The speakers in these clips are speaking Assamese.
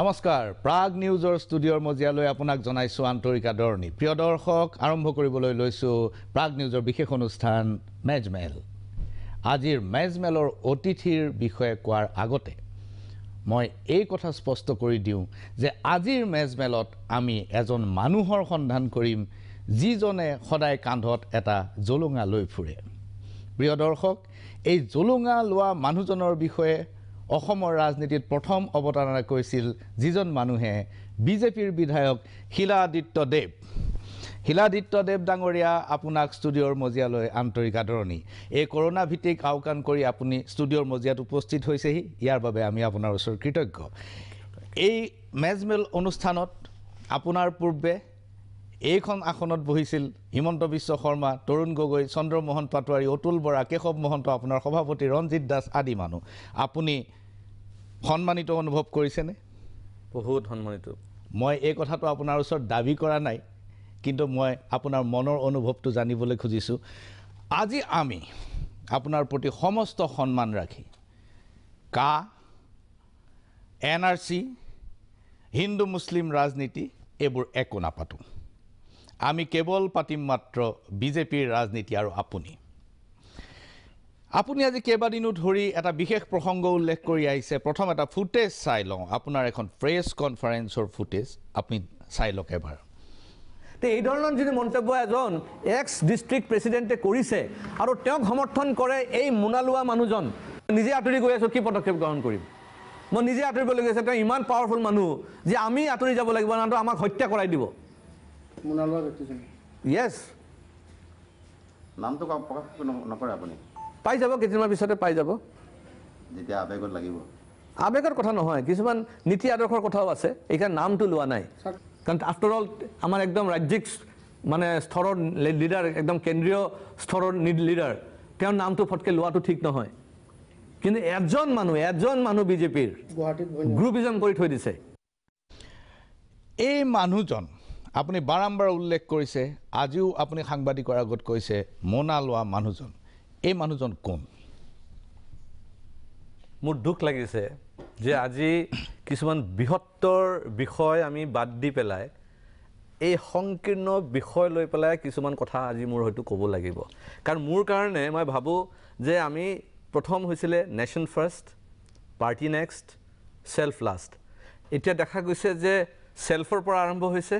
নমস্কাৰ প্ৰাগ নিউজৰ ষ্টুডিঅ'ৰ মজিয়ালৈ আপোনাক জনাইছোঁ আন্তৰিক আদৰণি প্ৰিয় দৰ্শক আৰম্ভ কৰিবলৈ লৈছোঁ প্ৰাগ নিউজৰ বিশেষ অনুষ্ঠান মেজমেল আজিৰ মেজমেলৰ অতিথিৰ বিষয়ে কোৱাৰ আগতে মই এই কথা স্পষ্ট কৰি দিওঁ যে আজিৰ মেজমেলত আমি এজন মানুহৰ সন্ধান কৰিম যিজনে সদায় কান্ধত এটা জলোঙা লৈ ফুৰে প্ৰিয় দৰ্শক এই জলোঙা লোৱা মানুহজনৰ বিষয়ে অসমৰ ৰাজনীতিত প্ৰথম অৱতাৰণা কৰিছিল যিজন মানুহে বিজেপিৰ বিধায়ক শিলাদিত্য দেৱ শিলাদিত্য দেৱ ডাঙৰীয়া আপোনাক ষ্টুডিঅ'ৰ মজিয়ালৈ আন্তৰিক আদৰণি এই কৰোণা ভিত্তিক আওকাণ কৰি আপুনি ষ্টুডিঅ'ৰ মজিয়াত উপস্থিত হৈছেহি ইয়াৰ বাবে আমি আপোনাৰ ওচৰত কৃতজ্ঞ এই মেজমেল অনুষ্ঠানত আপোনাৰ পূৰ্বে এইখন আসনত বহিছিল হিমন্ত বিশ্ব শৰ্মা তৰুণ গগৈ চন্দ্ৰমোহন পাটোৱাৰী অতুল বৰা কেশৱ মহন্ত আপোনাৰ সভাপতি ৰঞ্জিত দাস আদি মানুহ আপুনি সন্মানিত অনুভৱ কৰিছেনে বহুত সন্মানিত মই এই কথাটো আপোনাৰ ওচৰত দাবী কৰা নাই কিন্তু মই আপোনাৰ মনৰ অনুভৱটো জানিবলৈ খুজিছোঁ আজি আমি আপোনাৰ প্ৰতি সমস্ত সন্মান ৰাখি CAA N R C Hindu Muslim ৰাজনীতি এইবোৰ একো নাপাতোঁ আমি কেৱল পাতিম মাত্ৰ বিজেপিৰ ৰাজনীতি আৰু আপুনি আপুনি আজি কেইবাদিনো ধৰি এটা বিশেষ প্ৰসংগ উল্লেখ কৰি আহিছে প্ৰথম এটা ফুটেজ চাই লওঁ আপোনাৰ এখন প্ৰেছ কনফাৰেন্সৰ ফুটেজ আপুনি চাই লওক এবাৰ তে এই ধৰণৰ যদি মন্তব্য এজন এক্স ডিষ্ট্ৰিক্ট প্ৰেচিডেণ্টে কৰিছে আৰু তেওঁক সমৰ্থন কৰে এই মোনালোৱা মানুহজন নিজে আঁতৰি গৈ আছোঁ কি পদক্ষেপ গ্ৰহণ কৰিম মই নিজে আঁতৰিবলৈ গৈছোঁ তেওঁ ইমান পাৱাৰফুল মানুহ যে আমি আঁতৰি যাব লাগিব নহয় আমাক হত্যা কৰাই দিব নামটো নকৰে আপুনি পাই যাব কেইদিনমান পিছতে পাই যাব যেতিয়া আবেগৰ কথা নহয় কিছুমান নীতি আদৰ্শৰ কথাও আছে এইকাৰণে নামটো লোৱা নাই কাৰণ আফটাৰ অল আমাৰ একদম ৰাজ্যিক মানে স্তৰৰ লিডাৰ একদম কেন্দ্ৰীয় স্তৰৰ লিডাৰ তেওঁৰ নামটো ফটকে লোৱাটো ঠিক নহয় কিন্তু এজন মানুহ এজন মানুহ বিজেপিৰ গুৱাহাটীত গ্ৰুপিজন কৰি থৈ দিছে এই মানুহজন আপুনি বাৰম্বাৰ উল্লেখ কৰিছে আজিও আপুনি সাংবাদিকৰ আগত কৈছে মনা লোৱা মানুহজন এই মানুহজন কোন মোৰ দুখ লাগিছে যে আজি কিছুমান বৃহত্তৰ বিষয় আমি বাদ দি পেলাই এই সংকীৰ্ণ বিষয় লৈ পেলাই কিছুমান কথা আজি মোৰ হয়তো ক'ব লাগিব কাৰণ মোৰ কাৰণে মই ভাবোঁ যে আমি প্ৰথম হৈছিলে nation first party next self last এতিয়া দেখা গৈছে যে চেল্ফৰ পৰা আৰম্ভ হৈছে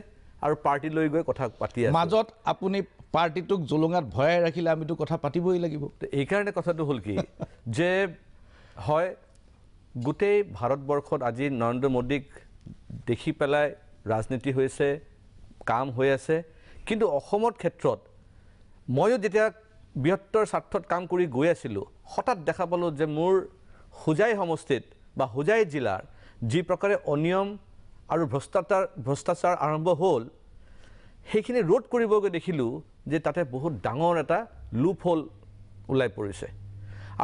আৰু পাৰ্টিলৈ গৈ কথা পাতি আছে মাজত আপুনি পাৰ্টিটোক জলঙাত ভয়াই ৰাখিলে আমিতো কথা পাতিবই লাগিব এইকাৰণে কথাটো হ'ল কি যে হয় গোটেই ভাৰতবৰ্ষত আজি নৰেন্দ্ৰ মোদীক দেখি পেলাই ৰাজনীতি হৈছে কাম হৈ আছে কিন্তু অসমত ক্ষেত্ৰত ময়ো যেতিয়া বৃহত্তৰ স্বাৰ্থত কাম কৰি গৈ আছিলোঁ হঠাৎ দেখা পালোঁ যে মোৰ হোজাই সমষ্টিত বা হোজাই জিলাৰ যি প্ৰকাৰে অনিয়ম আৰু ভ্ৰষ্টাচাৰ ভ্ৰষ্টাচাৰ আৰম্ভ হ'ল সেইখিনি ৰোধ কৰিবগৈ দেখিলোঁ যে তাতে বহুত ডাঙৰ এটা লুপ হ'ল ওলাই পৰিছে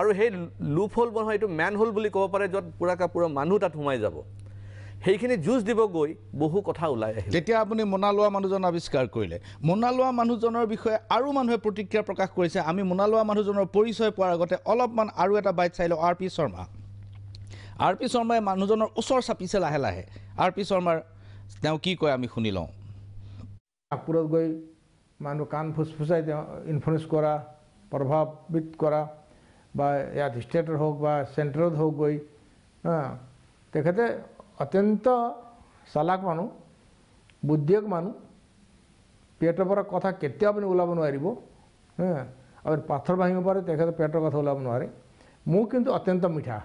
আৰু সেই লুপ হ'ল বনোৱা এইটো মেন হ'ল বুলি ক'ব পাৰে য'ত পূৰা কাপোৰৰ মানুহ তাত সোমাই যাব সেইখিনি যুঁজ দিব গৈ বহু কথা ওলাই আহে তেতিয়া আপুনি মোনা লোৱা মানুহজন আৱিষ্কাৰ কৰিলে মোনা লোৱা মানুহজনৰ বিষয়ে আৰু মানুহে প্ৰতিক্ৰিয়া প্ৰকাশ কৰিছে আমি মোনা লোৱা মানুহজনৰ পৰিচয় পোৱাৰ আগতে অলপমান আৰু এটা বাইট চাই লওঁ R P Sharma R P শৰ্মাই মানুহজনৰ ওচৰ চাপিছে লাহে লাহে আৰ পি শৰ্মাৰ তেওঁ কি কয় আমি শুনি লওঁ নাগপুৰত গৈ মানুহ কাণ ফুচফুচাই তেওঁ ইনফ্লুৱেঞ্চ কৰা প্ৰভাৱিত কৰা বা ইয়াত ষ্টেটত হওক বা চেণ্টাৰত হওক গৈ তেখেতে অত্যন্ত চালাক মানুহ বুদ্ধিয়ক মানুহ পেটৰ পৰা কথা কেতিয়াও আপুনি ওলাব নোৱাৰিব আৰু পাথৰ ভাঙিব পাৰে তেখেতে পেটৰ কথা ওলাব নোৱাৰে মোৰ কিন্তু অত্যন্ত মিঠা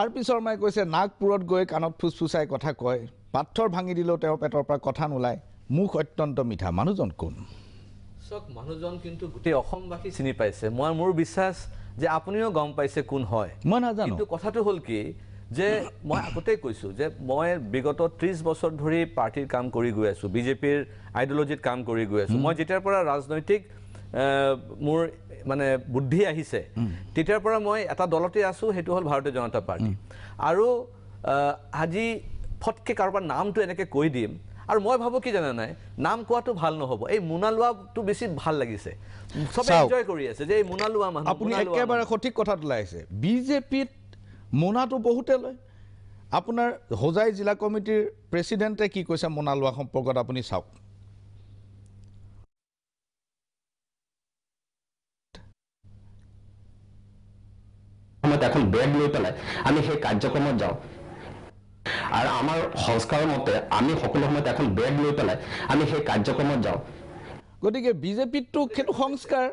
আৰ পি শৰ্মাই কৈছে নাগপুৰত গৈ কাণত ফুচফুচাই কথা কয় পাথৰ ভাঙি দিলেও তেওঁৰ পেটৰ পৰা কথা নোলায় মুখ অত্যন্ত মিঠা মানুহজন কোন চক মানুহজন কিন্তু গোটেই অসমবাসী চিনি পাইছে মই মোৰ বিশ্বাস যে আপুনিও গম পাইছে কোন হয় মই নাজানো কিন্তু কথাটো হ'ল কি যে মই আগতেই কৈছোঁ যে মই বিগত ত্ৰিছ বছৰ ধৰি পাৰ্টীৰ কাম কৰি গৈ আছোঁ বিজেপিৰ আইডিয়লজিত কাম কৰি গৈ আছোঁ মই যেতিয়াৰ পৰা ৰাজনৈতিক মোৰ মানে বুদ্ধি আহিছে তেতিয়াৰ পৰা মই এটা দলতে আছোঁ সেইটো হ'ল ভাৰতীয় জনতা পাৰ্টী আৰু আজি ফটকে কাৰোবাৰ নামটো এনেকৈ কৈ দিম আৰু মই ভাবো কি জানা নাই নাম কোৱাটো ভাল নহব এই মুনালুৱাটো বেছি ভাল লাগিছে সবে এনজয় কৰি আছে যে এই মুনালুৱা মানুহ আপুনি একেবাৰে সঠিক কথাটো লাগিছে বিজেপিত মুনাটো বহুতে লয় আপোনাৰ হোজাই জিলা কমিটিৰ প্ৰেচিডেণ্টে কি কৈছে মুনালুৱা সম্পৰ্কত আপুনি চাওক এখন বেগ লৈ পেলাই আমি সেই কাৰ্যক্ৰমত যাওঁ আৰু আমাৰ সংস্কাৰৰ মতে আমি সকলো সময়ত এখন বেগ লৈ পেলাই আমি সেই কাৰ্যক্ৰমত যাওঁ গতিকে বিজেপিটো সেইটো সংস্কাৰ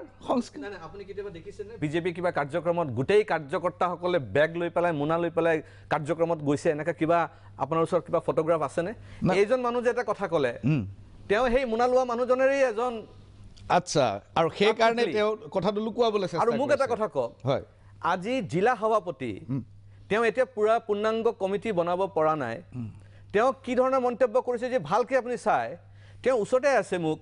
বিজেপি কিবা কাৰ্যক্ৰমত গোটেই কাৰ্যকৰ্তাসকলে বেগ লৈ পেলাই মোনা লৈ পেলাই কাৰ্যক্ৰমত গৈছে এনেকৈ কিবা আপোনাৰ ওচৰত কিবা ফটোগ্ৰাফ আছেনে এইজন মানুহ যে এটা কথা ক'লে তেওঁ সেই মোনা লোৱা মানুহজনেৰেই এজন আচ্ছা আৰু সেইকাৰণে তেওঁ কথাটো লুকুৱাবলৈ আৰু মোক এটা কথা কওক হয় আজি জিলা সভাপতি তেওঁ এতিয়া পুৰা পূৰ্ণাংগ কমিটি বনাব পৰা নাই তেওঁ কি ধৰণৰ মন্তব্য কৰিছে যে ভালকৈ আপুনি চাই তেওঁ ওচৰতে আছে মোক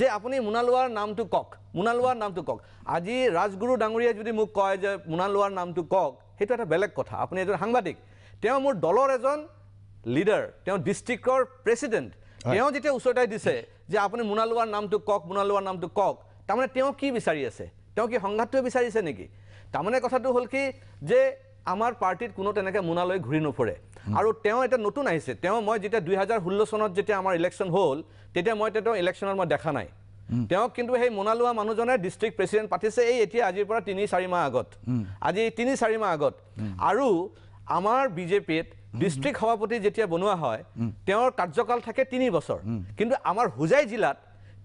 যে আপুনি মোনালোৱাৰ নামটো কওক মোনালোৱাৰ নামটো কওক আজি ৰাজগুৰু ডাঙৰীয়াই যদি মোক কয় যে মোনালোৱাৰ নামটো কওক সেইটো এটা বেলেগ কথা আপুনি এজন সাংবাদিক তেওঁ মোৰ দলৰ এজন লিডাৰ তেওঁ ডিষ্ট্ৰিক্টৰ প্ৰেচিডেণ্ট তেওঁ যেতিয়া ওচৰতে দিছে যে আপুনি মোনালোৱাৰ নামটো কওক মোনালোৱাৰ নামটো কওক তাৰমানে তেওঁ কি বিচাৰি আছে তেওঁ কি সংঘাতটোৱে বিচাৰিছে নেকি তাৰমানে কথাটো হ'ল কি যে আমাৰ পাৰ্টিত কোনো তেনেকৈ মোনালৈ ঘূৰি নফুৰে আৰু তেওঁ এটা নতুন আহিছে তেওঁ মই যেতিয়া দুই হাজাৰ ষোল্ল চনত যেতিয়া আমাৰ ইলেকশ্যন হ'ল তেতিয়া মই তেওঁ ইলেকশ্যনত মই দেখা নাই তেওঁক কিন্তু সেই মোনা লোৱা মানুহজনে ডিষ্ট্ৰিক্ট প্ৰেচিডেণ্ট পাতিছে এই এতিয়া আজিৰ পৰা তিনি চাৰি মাহ আগত আজি তিনি চাৰি মাহ আগত আৰু আমাৰ বিজেপিত ডিষ্ট্ৰিক্ট সভাপতি যেতিয়া বনোৱা হয় তেওঁৰ কাৰ্যকাল থাকে তিনি বছৰ কিন্তু আমাৰ হোজাই জিলাত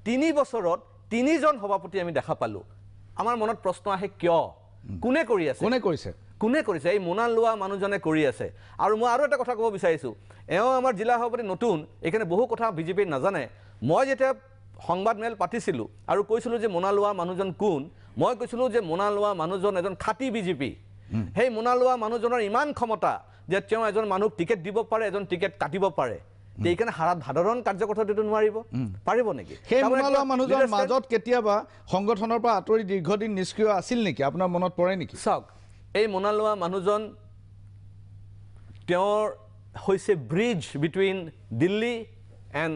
তিনি বছৰত তিনিজন সভাপতি আমি দেখা পালোঁ আমাৰ মনত প্ৰশ্ন আহে কিয় কোনে কৰি আছে কোনে কৰিছে কোনে কৰিছে এই মোনা লোৱা মানুহজনে কৰি আছে আৰু মই আৰু এটা কথা ক'ব বিচাৰিছোঁ এওঁ আমাৰ জিলা সভাপতি নতুন এইখিনি বহু কথা বিজেপিয়ে নাজানে মই যেতিয়া সংবাদমেল পাতিছিলোঁ আৰু কৈছিলোঁ যে মোনা লোৱা মানুহজন কোন মই কৈছিলোঁ যে মোনা লোৱা মানুহজন এজন খাটি বিজেপি সেই মোনা লোৱা মানুহজনৰ ইমান ক্ষমতা যে তেওঁ এজন মানুহক টিকেট দিব পাৰে এজন টিকেট কাটিব পাৰে সাধাৰণ কাৰ্যকৰ্থটো নোৱাৰিব পাৰিব নেকি সেই মানুহজনৰ মাজত কেতিয়াবা সংগঠনৰ পৰা আঁতৰি দীৰ্ঘদিন নিষ্ক্ৰিয় আছিল নেকি আপোনাৰ মনত পৰে নেকি চাওক এই মনা লোৱা মানুহজন তেওঁৰ হৈছে bridge between Delhi and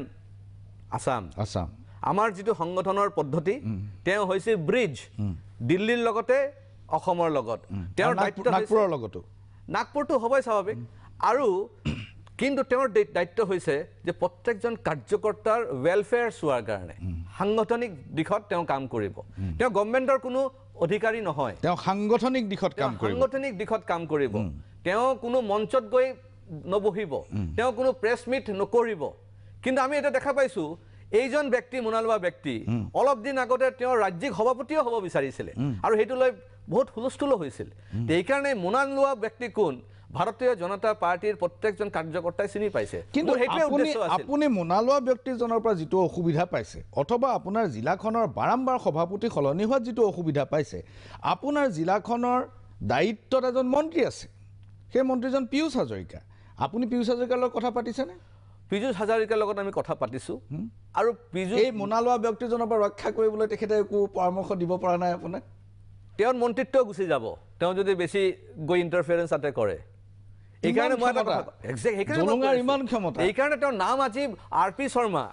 Assam Assam আমাৰ যিটো সংগঠনৰ পদ্ধতি তেওঁ হৈছে ব্ৰিজ দিল্লীৰ লগতে অসমৰ লগত তেওঁৰ দায়িত্বৰ লগতো নাগপুৰটো হ'বই স্বাভাৱিক আৰু কিন্তু তেওঁৰ দায়িত্ব হৈছে যে প্ৰত্যেকজন কাৰ্যকৰ্তাৰ ৱেলফেয়াৰ চোৱাৰ কাৰণে সাংগঠনিক দিশত তেওঁ কাম কৰিব তেওঁ গভমেণ্টৰ কোনো অধিকাৰী নহয় তেওঁ সাংগঠনিক দিশত কাম কৰিব সাংগঠনিক দিশত কাম কৰিব তেওঁ কোনো মঞ্চত গৈ নবহিব তেওঁ কোনো প্ৰেছ মিট নকৰিব কিন্তু আমি এতিয়া দেখা পাইছোঁ এইজন ব্যক্তি মোনালোৱা ব্যক্তি অলপ দিন আগতে তেওঁ ৰাজ্যিক সভাপতিও হ'ব বিচাৰিছিলে আৰু সেইটো লৈ বহুত হুলস্থুলো হৈছিল এইকাৰণে মোনাল লোৱা ব্যক্তি কোন ভাৰতীয় জনতা পাৰ্টীৰ প্ৰত্যেকজন কাৰ্যকৰ্তাই চিনি পাইছে কিন্তু আপুনি মোনা ব্যক্তিজনৰ পৰা যিটো অসুবিধা পাইছে অথবা আপোনাৰ জিলাখনৰ বাৰম্বাৰ সভাপতি সলনি হোৱাত যিটো অসুবিধা পাইছে আপোনাৰ জিলাখনৰ দায়িত্বত এজন মন্ত্ৰী আছে সেই মন্ত্ৰীজন পীয়ুষ হাজৰিকা আপুনি পীয়ুষ হাজৰিকাৰ লগত কথা পাতিছেনে পীযুষ হাজৰিকাৰ লগত আমি কথা পাতিছোঁ আৰু পীযুষ এই মোনা ব্যক্তিজনৰ পৰা ৰক্ষা কৰিবলৈ তেখেতে একো পৰামৰ্শ দিব পৰা নাই আপোনাক তেওঁৰ মন্ত্ৰিত্ব গুচি যাব তেওঁ যদি বেছি গৈ ইণ্টাৰফিয়াৰেঞ্চ তাতে কৰে এইকাৰণে মই এটা কথা ইমান ক্ষমতা এইকাৰণে তেওঁৰ নাম আজি আৰ পি শৰ্মা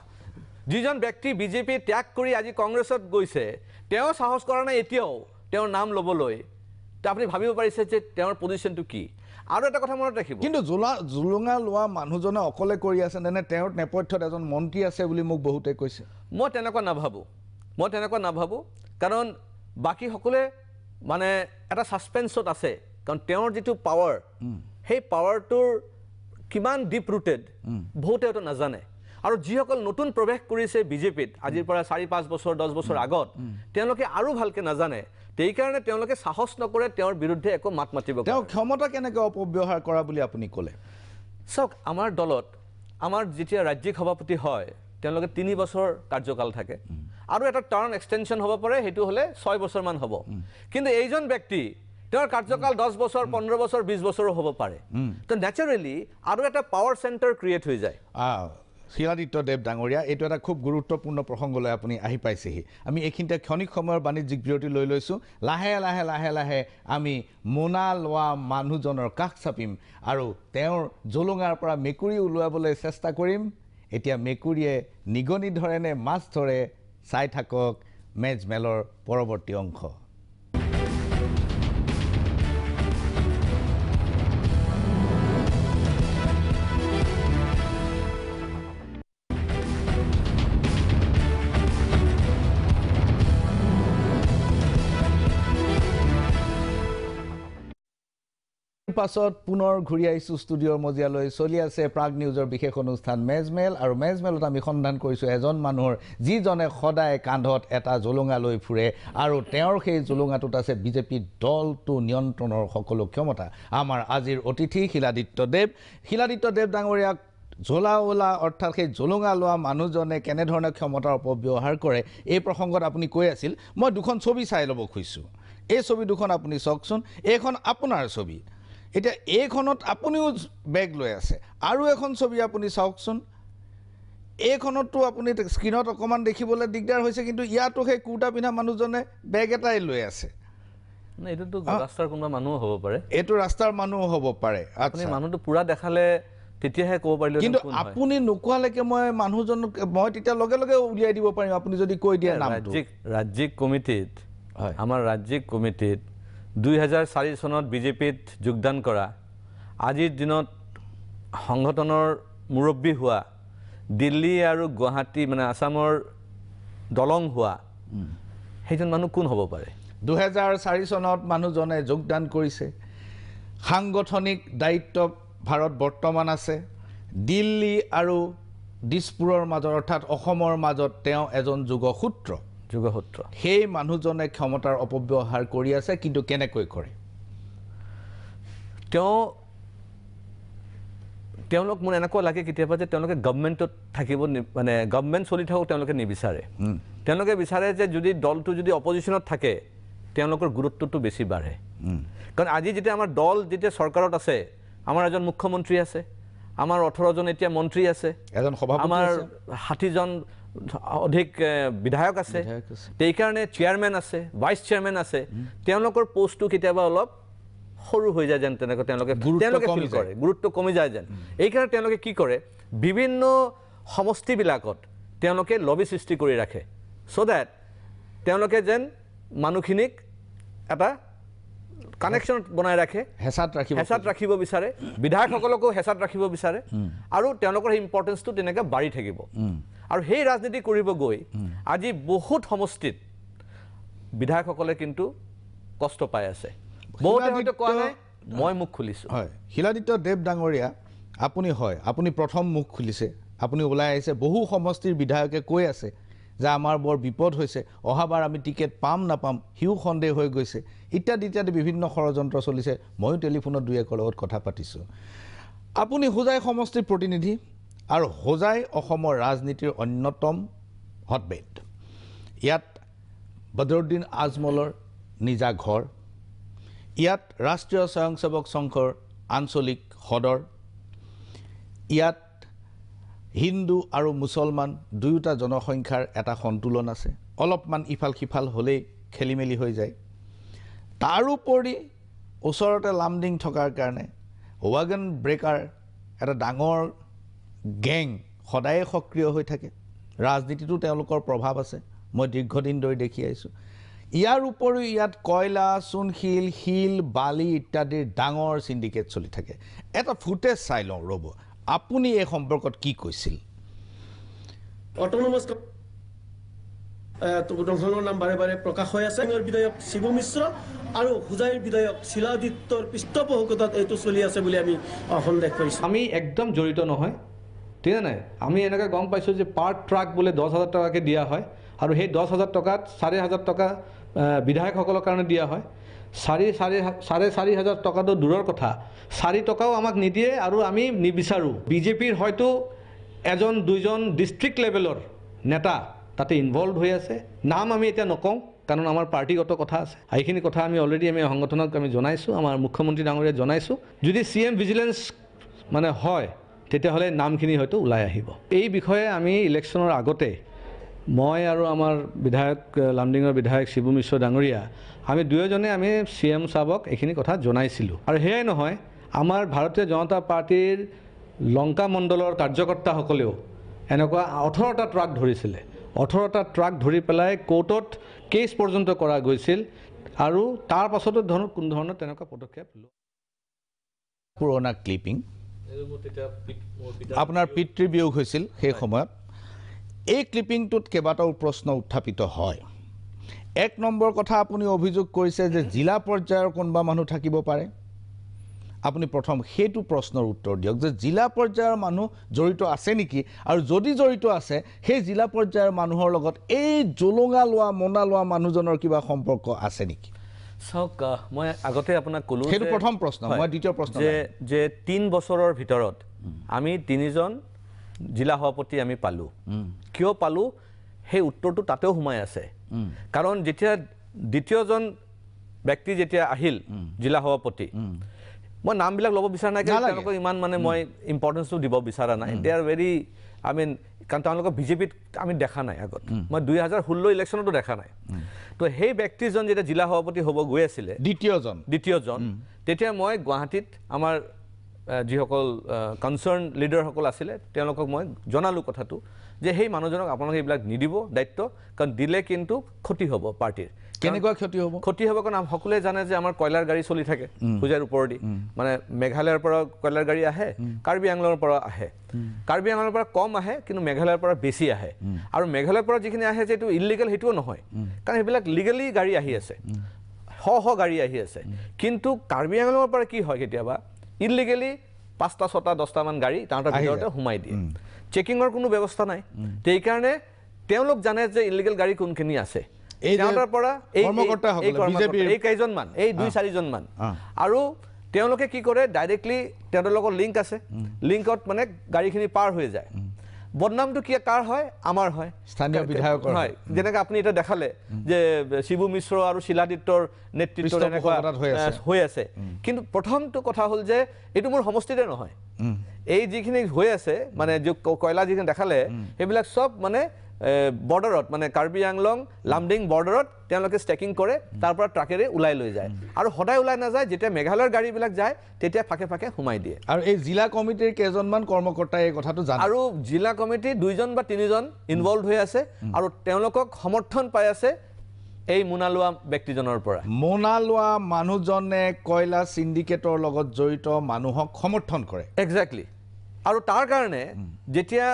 যিজন ব্যক্তি বিজেপি ত্যাগ কৰি আজি কংগ্ৰেছত গৈছে তেওঁ সাহস কৰা নাই এতিয়াও তেওঁৰ নাম ল'বলৈ আপুনি ভাবিব পাৰিছে যে তেওঁৰ পজিশ্যনটো কি আৰু এটা কথা মনত ৰাখিব কিন্তু জোলা জোলোঙা লোৱা মানুহজনে অকলে কৰি আছে নে তেওঁৰ নেপথ্যত এজন মন্ত্ৰী আছে বুলি মোক বহুতে কৈছে মই তেনেকুৱা নাভাবোঁ মই তেনেকুৱা নাভাবোঁ কাৰণ বাকীসকলে মানে এটা ছাছপেঞ্চত আছে কাৰণ তেওঁৰ যিটো পাৱাৰ সেই পাৱাৰটোৰ কিমান ডিপ ৰুটেড বহুতে হয়তো নাজানে আৰু যিসকল নতুন প্ৰৱেশ কৰিছে বিজেপিত আজিৰ পৰা চাৰি পাঁচ বছৰ দহ বছৰ আগত তেওঁলোকে আৰু ভালকৈ নাজানে সেইকাৰণে তেওঁলোকে সাহস নকৰে তেওঁৰ বিৰুদ্ধে একো মাত মাতিব তেওঁ ক্ষমতা কেনেকৈ অপব্যৱহাৰ কৰা বুলি আপুনি ক'লে চাওক আমাৰ দলত আমাৰ যেতিয়া ৰাজ্যিক সভাপতি হয় তেওঁলোকে তিনি বছৰ কাৰ্যকাল থাকে আৰু এটা টাৰ্ণ এক্সটেনশ্যন হ'ব পাৰে সেইটো হ'লে ছয় বছৰমান হ'ব কিন্তু এইজন ব্যক্তি তেওঁৰ কাৰ্যকাল দহ বছৰ পোন্ধৰ বছৰ বিছ বছৰো হ'ব পাৰে তো নেচাৰেলি আৰু এটা পাৱাৰ চেণ্টাৰ ক্ৰিয়েট হৈ যায় শিলাদিত্য দেৱ ডাঙৰীয়া এইটো এটা খুব গুৰুত্বপূৰ্ণ প্ৰসংগলৈ আপুনি আহি পাইছেহি আমি এইখিনিতে ক্ষণিক সময়ৰ বাণিজ্যিক বিৰতি লৈ লৈছোঁ লাহে লাহে লাহে লাহে আমি মোনা লোৱা মানুহজনৰ কাষ চাপিম আৰু তেওঁৰ জোলোঙাৰ পৰা মেকুৰী ওলোৱাবলৈ চেষ্টা কৰিম এতিয়া মেকুৰীয়ে নিগনি ধৰে নে মাছ ধৰে চাই থাকক মেজমেলৰ পৰৱৰ্তী অংশ পাছত পুনৰ ঘূৰি আহিছোঁ ষ্টুডিঅ'ৰ মজিয়ালৈ চলি আছে প্ৰাগ নিউজৰ বিশেষ অনুষ্ঠান মেজমেল আৰু মেজমেলত আমি সন্ধান কৰিছোঁ এজন মানুহৰ যিজনে সদায় কান্ধত এটা জোলোঙা লৈ ফুৰে আৰু তেওঁৰ সেই জোলোঙাটোত আছে বিজেপিৰ দলটো নিয়ন্ত্ৰণৰ সকলো ক্ষমতা আমাৰ আজিৰ অতিথি শিলাদিত্য দেৱ শিলাদিত্য দেৱ ডাঙৰীয়াক জ্বলা ওলা অৰ্থাৎ সেই জোলোঙা লোৱা মানুহজনে কেনেধৰণে ক্ষমতাৰ অপব্যৱহাৰ কৰে এই প্ৰসংগত আপুনি কৈ আছিল মই দুখন ছবি চাই ল'ব খুজিছোঁ এই ছবি দুখন আপুনি চাওকচোন এইখন আপোনাৰ ছবি এতিয়া এইখনত আপুনিও বেগ লৈ আছে আৰু এখন ছবি আপুনি চাওকচোন এইখনতো আপুনি স্ক্ৰীণত অকণমান দেখিবলৈ দিগদাৰ হৈছে কিন্তু ইয়াতো সেই কুৰ্তা পিন্ধা মানুহজনে বেগ এটাই লৈ আছে এইটো ৰাস্তাৰ মানুহ হ'ব পাৰে মানুহটো পূৰা দেখালে তেতিয়াহে ক'ব পাৰিলোঁ কিন্তু আপুনি নোকোৱালৈকে মই মানুহজনক মই তেতিয়া লগে লগে উলিয়াই দিব পাৰিম আপুনি যদি কৈ দিয়ে ৰাজ্যিক কমিটিত হয় আমাৰ ৰাজ্যিক কমিটিত দুহেজাৰ চাৰি চনত বিজেপিত যোগদান কৰা আজিৰ দিনত সংগঠনৰ মুৰব্বী হোৱা দিল্লী আৰু গুৱাহাটী মানে আছামৰ দলং হোৱা সেইজন মানুহ কোন হ'ব পাৰে দুহেজাৰ চাৰি চনত মানুহজনে যোগদান কৰিছে সাংগঠনিক দায়িত্ব ভাৰত বৰ্তমান আছে দিল্লী আৰু দিছপুৰৰ মাজত অৰ্থাৎ অসমৰ মাজত তেওঁ এজন যোগসূত্ৰ যোগসূত্ৰ সেই মানুহজনে ক্ষমতাৰ অপব্যৱহাৰ কৰি আছে কিন্তু কেনেকৈ কৰে তেওঁ তেওঁলোক মোৰ এনেকুৱা লাগে কেতিয়াবা যে তেওঁলোকে গভমেণ্টত থাকিব মানে গভমেণ্ট চলি থাকক তেওঁলোকে নিবিচাৰে তেওঁলোকে বিচাৰে যে যদি দলটো যদি অপজিশ্যনত থাকে তেওঁলোকৰ গুৰুত্বটো বেছি বাঢ়ে কাৰণ আজি যেতিয়া আমাৰ দল যেতিয়া চৰকাৰত আছে আমাৰ এজন মুখ্যমন্ত্ৰী আছে আমাৰ ওঠৰজন এতিয়া মন্ত্ৰী আছে এজন সভা আমাৰ ষাঠিজন অধিক বিধায়ক আছে তেই কাৰণে চেয়াৰম্যান আছে ভাইস চেয়াৰম্যান আছে তেওঁলোকৰ পোষ্টটো কেতিয়াবা অলপ সৰু হৈ যায় যেন তেনেকৈ তেওঁলোকে তেওঁলোকে ফিল কৰে গুৰুত্ব কমি যায় যেন এইকাৰণে তেওঁলোকে কি কৰে বিভিন্ন সমষ্টিবিলাকত তেওঁলোকে লবি সৃষ্টি কৰি ৰাখে চ' দেট তেওঁলোকে যেন মানুহখিনিক এটা কানেকশ্যন বনাই ৰাখে হেঁচাত ৰাখিব হেঁচাত ৰাখিব বিচাৰে বিধায়কসকলকো হেঁচাত ৰাখিব বিচাৰে আৰু তেওঁলোকৰ সেই ইম্পৰ্টেঞ্চটো তেনেকৈ বাঢ়ি থাকিব আৰু সেই ৰাজনীতি কৰিব গৈ আজি বহুত সমষ্টিত বিধায়কসকলে কিন্তু কষ্ট পাই আছে বহুত কোৱা নাই মই মুখ খুলিছোঁ হয় শিলাদিত্য দেৱ ডাঙৰীয়া আপুনি হয় আপুনি প্ৰথম মুখ খুলিছে আপুনি ওলাই আহিছে বহু সমষ্টিৰ বিধায়কে কৈ আছে যে আমাৰ বৰ বিপদ হৈছে অহাবাৰ আমি টিকেট পাম নাপাম সিও সন্দেহ হৈ গৈছে ইত্যাদি ইত্যাদি বিভিন্ন ষড়যন্ত্ৰ চলিছে ময়ো টেলিফোনত দুই একৰ লগত কথা পাতিছোঁ আপুনি সোজাই সমষ্টিৰ প্ৰতিনিধি আৰু হোজাই অসমৰ ৰাজনীতিৰ অন্যতম হটবেড ইয়াত বদৰুদ্দিন আজমলৰ নিজা ঘৰ ইয়াত ৰাষ্ট্ৰীয় স্বয়ংসেৱক সংঘৰ আঞ্চলিক সদৰ ইয়াত হিন্দু আৰু মুছলমান দুয়োটা জনসংখ্যাৰ এটা সন্তুলন আছে অলপমান ইফাল সিফাল হ'লেই খেলি মেলি হৈ যায় তাৰোপৰি ওচৰতে লামডিং থকাৰ কাৰণে ৱাগন ব্ৰেকাৰ এটা ডাঙৰ গেং সদায়ে সক্ৰিয় হৈ থাকে ৰাজনীতিটো তেওঁলোকৰ প্ৰভাৱ আছে মই দীৰ্ঘদিন ধৰি দেখি আহিছোঁ ইয়াৰ উপৰিও ইয়াত কয়লা চূণশিল শিল বালি ইত্যাদিৰ ডাঙৰ চিণ্ডিকেট চলি থাকে এটা ফুটেজ চাই লওঁ ৰ'ব আপুনি এই সম্পৰ্কত কি কৈছিল নাম বাৰে বাৰে প্ৰকাশ হৈ আছে বিধায়ক শিৱ মিশ্ৰ আৰু হোজাইৰ বিধায়ক শিলাদিত্যৰ পৃষ্ঠপোষকতাত এইটো চলি আছে বুলি আমি সন্দেহ কৰিছোঁ আমি একদম জড়িত নহয় ঠিকনে নাই আমি এনেকৈ গম পাইছোঁ যে পাৰ ট্ৰাক বোলে দহ হাজাৰ টকাকৈ দিয়া হয় আৰু সেই দহ হাজাৰ টকাত চাৰি হাজাৰ টকা বিধায়কসকলৰ কাৰণে দিয়া হয় চাৰি চাৰি চাৰে চাৰি হাজাৰ টকাটো দূৰৰ কথা চাৰি টকাও আমাক নিদিয়ে আৰু আমি নিবিচাৰোঁ বিজেপিৰ হয়তো এজন দুজন ডিষ্ট্ৰিক্ট লেভেলৰ নেতা তাতে ইনভলভ হৈ আছে নাম আমি এতিয়া নকওঁ কাৰণ আমাৰ পাৰ্টিগত কথা আছে এইখিনি কথা আমি অলৰেডি আমি সংগঠনক আমি জনাইছোঁ আমাৰ মুখ্যমন্ত্ৰী ডাঙৰীয়াক জনাইছোঁ যদি চি এম ভিজিলেঞ্চ মানে হয় তেতিয়াহ'লে নামখিনি হয়তো ওলাই আহিব এই বিষয়ে আমি ইলেকশ্যনৰ আগতে মই আৰু আমাৰ বিধায়ক লামডিঙৰ বিধায়ক শিবু মিশ্ৰ ডাঙৰীয়া আমি দুয়োজনে আমি চি এম চাবক এইখিনি কথা জনাইছিলোঁ আৰু সেয়াই নহয় আমাৰ ভাৰতীয় জনতা পাৰ্টীৰ লংকা মণ্ডলৰ কাৰ্যকৰ্তাসকলেও এনেকুৱা ওঠৰটা ট্ৰাক ধৰিছিলে ওঠৰটা ট্ৰাক ধৰি পেলাই কোৰ্টত কেছ পৰ্যন্ত কৰা গৈছিল আৰু তাৰ পাছতো ধৰণৰ কোনো ধৰণৰ তেনেকুৱা পদক্ষেপ লোৱা পুৰণা ক্লিপিং আপোনাৰ পিতৃ বিয়োগ হৈছিল সেই সময়ত এই ক্লিপিংটোত কেইবাটাও প্ৰশ্ন উত্থাপিত হয় এক নম্বৰ কথা আপুনি অভিযোগ কৰিছে যে জিলা পৰ্যায়ৰ কোনোবা মানুহ থাকিব পাৰে আপুনি প্ৰথম সেইটো প্ৰশ্নৰ উত্তৰ দিয়ক যে জিলা পৰ্যায়ৰ মানুহ জড়িত আছে নেকি আৰু যদি জড়িত আছে সেই জিলা পৰ্যায়ৰ মানুহৰ লগত এই জোলোঙা লোৱা মনা লোৱা মানুহজনৰ কিবা সম্পৰ্ক আছে নেকি চাওক মই আগতে আপোনাক ক'লো সেইটো প্ৰথম প্ৰশ্ন মই দ্বিতীয় প্ৰশ্ন যে যে তিনি বছৰৰ ভিতৰত আমি তিনিজন জিলা সভাপতি আমি পালোঁ কিয় পালোঁ সেই উত্তৰটো তাতেও সোমাই আছে কাৰণ যেতিয়া দ্বিতীয়জন ব্যক্তি যেতিয়া আহিল জিলা সভাপতি মই নামবিলাক ল'ব বিচৰা নাই কাৰণ তেওঁলোকক ইমান মানে মই ইম্পৰ্টেঞ্চটো দিব বিচৰা নাই দে আৰ ভেৰি আই মিন কাৰণ তো বিজেপিত আমি দেখা নাই আগত মই দুই হাজাৰ ষোল্ল ইলেকশ্যনতো দেখা নাই তো সেই ব্যক্তিজন যেতিয়া জিলা সভাপতি হব গৈ আছিলে দ্বিতীয়জন দ্বিতীয়জন তেতিয়া মই গুৱাহাটীত আমাৰ যিসকল কনচাৰ্ণ লিডাৰসকল আছিলে তেওঁলোকক মই জনালোঁ কথাটো যে সেই মানুহজনক আপোনালোকে এইবিলাক নিদিব দায়িত্ব কাৰণ দিলে কিন্তু ক্ষতি হব পাৰ্টীৰ কেনেকুৱা ক্ষতি হ'ব ক্ষতি হ'ব কাৰণ সকলোৱে জানে যে আমাৰ কয়লাৰ গাড়ী চলি থাকে পূজাৰ ওপৰেদি মানে মেঘালয়ৰ পৰা কয়লাৰ গাড়ী আহে কাৰ্বি আংলঙৰ পৰা আহে কাৰ্বি আংলঙৰ পৰা কম আহে কিন্তু মেঘালয়ৰ পৰা বেছি আহে আৰু মেঘালয়ৰ পৰা যিখিনি আহে যে এইটো ইলিগেল সেইটোও নহয় কাৰণ সেইবিলাক লিগেলি গাড়ী আহি আছে শ শ গাড়ী আহি আছে কিন্তু কাৰ্বি আংলঙৰ পৰা কি হয় কেতিয়াবা ইলিগেলি পাঁচটা ছটা দহটামান গাড়ী তাহাঁতৰ ভিতৰতে সোমাই দিয়ে চেকিঙৰ কোনো ব্যৱস্থা নাই সেইকাৰণে তেওঁলোক জানে যে ইলিগেল গাড়ী কোনখিনি আছে তেওঁলোকে কি কৰে ডাইৰেক্টলি তেওঁৰ লগত লিংক আছে লিংকত মানে গাড়ীখিনি পাৰ হৈ যায় বদনামটো কি কাৰ হয় আমাৰ যেনেকে আপুনি এটা দেখালে যে শিবু মিশ্ৰ আৰু শিলাদিত্যৰ নেতৃত্ব হৈ আছে কিন্তু প্ৰথমটো কথা হ'ল যে এইটো মোৰ সমষ্টিতে নহয় এই যিখিনি হৈ আছে মানে যি কয়লা যিখিনি দেখালে সেইবিলাক সব মানে বৰ্ডাৰত মানে কাৰ্বি আংলং লামডিং বৰ্ডাৰত তেওঁলোকে ষ্ট্ৰেকিং কৰে তাৰ পৰা ট্ৰাকেৰে ওলাই লৈ যায় আৰু সদায় ওলাই নাযায় যেতিয়া মেঘালয়ৰ গাড়ীবিলাক যায় তেতিয়া ফাঁকে ফাঁকে সোমাই দিয়ে আৰু এই জিলা কমিটিৰ কেইজনমান কৰ্মকৰ্তাই এই কথাটো জানে আৰু জিলা কমিটি দুইজন বা তিনিজন ইনভলভ হৈ আছে আৰু তেওঁলোকক সমৰ্থন পাই আছে এই মোনা লোৱা ব্যক্তিজনৰ পৰা মোনা লোৱা মানুহজনে কয়লা চিণ্ডিকেটৰ লগত জড়িত মানুহক সমৰ্থন কৰে একজেক্টলি আৰু তাৰ কাৰণে যেতিয়া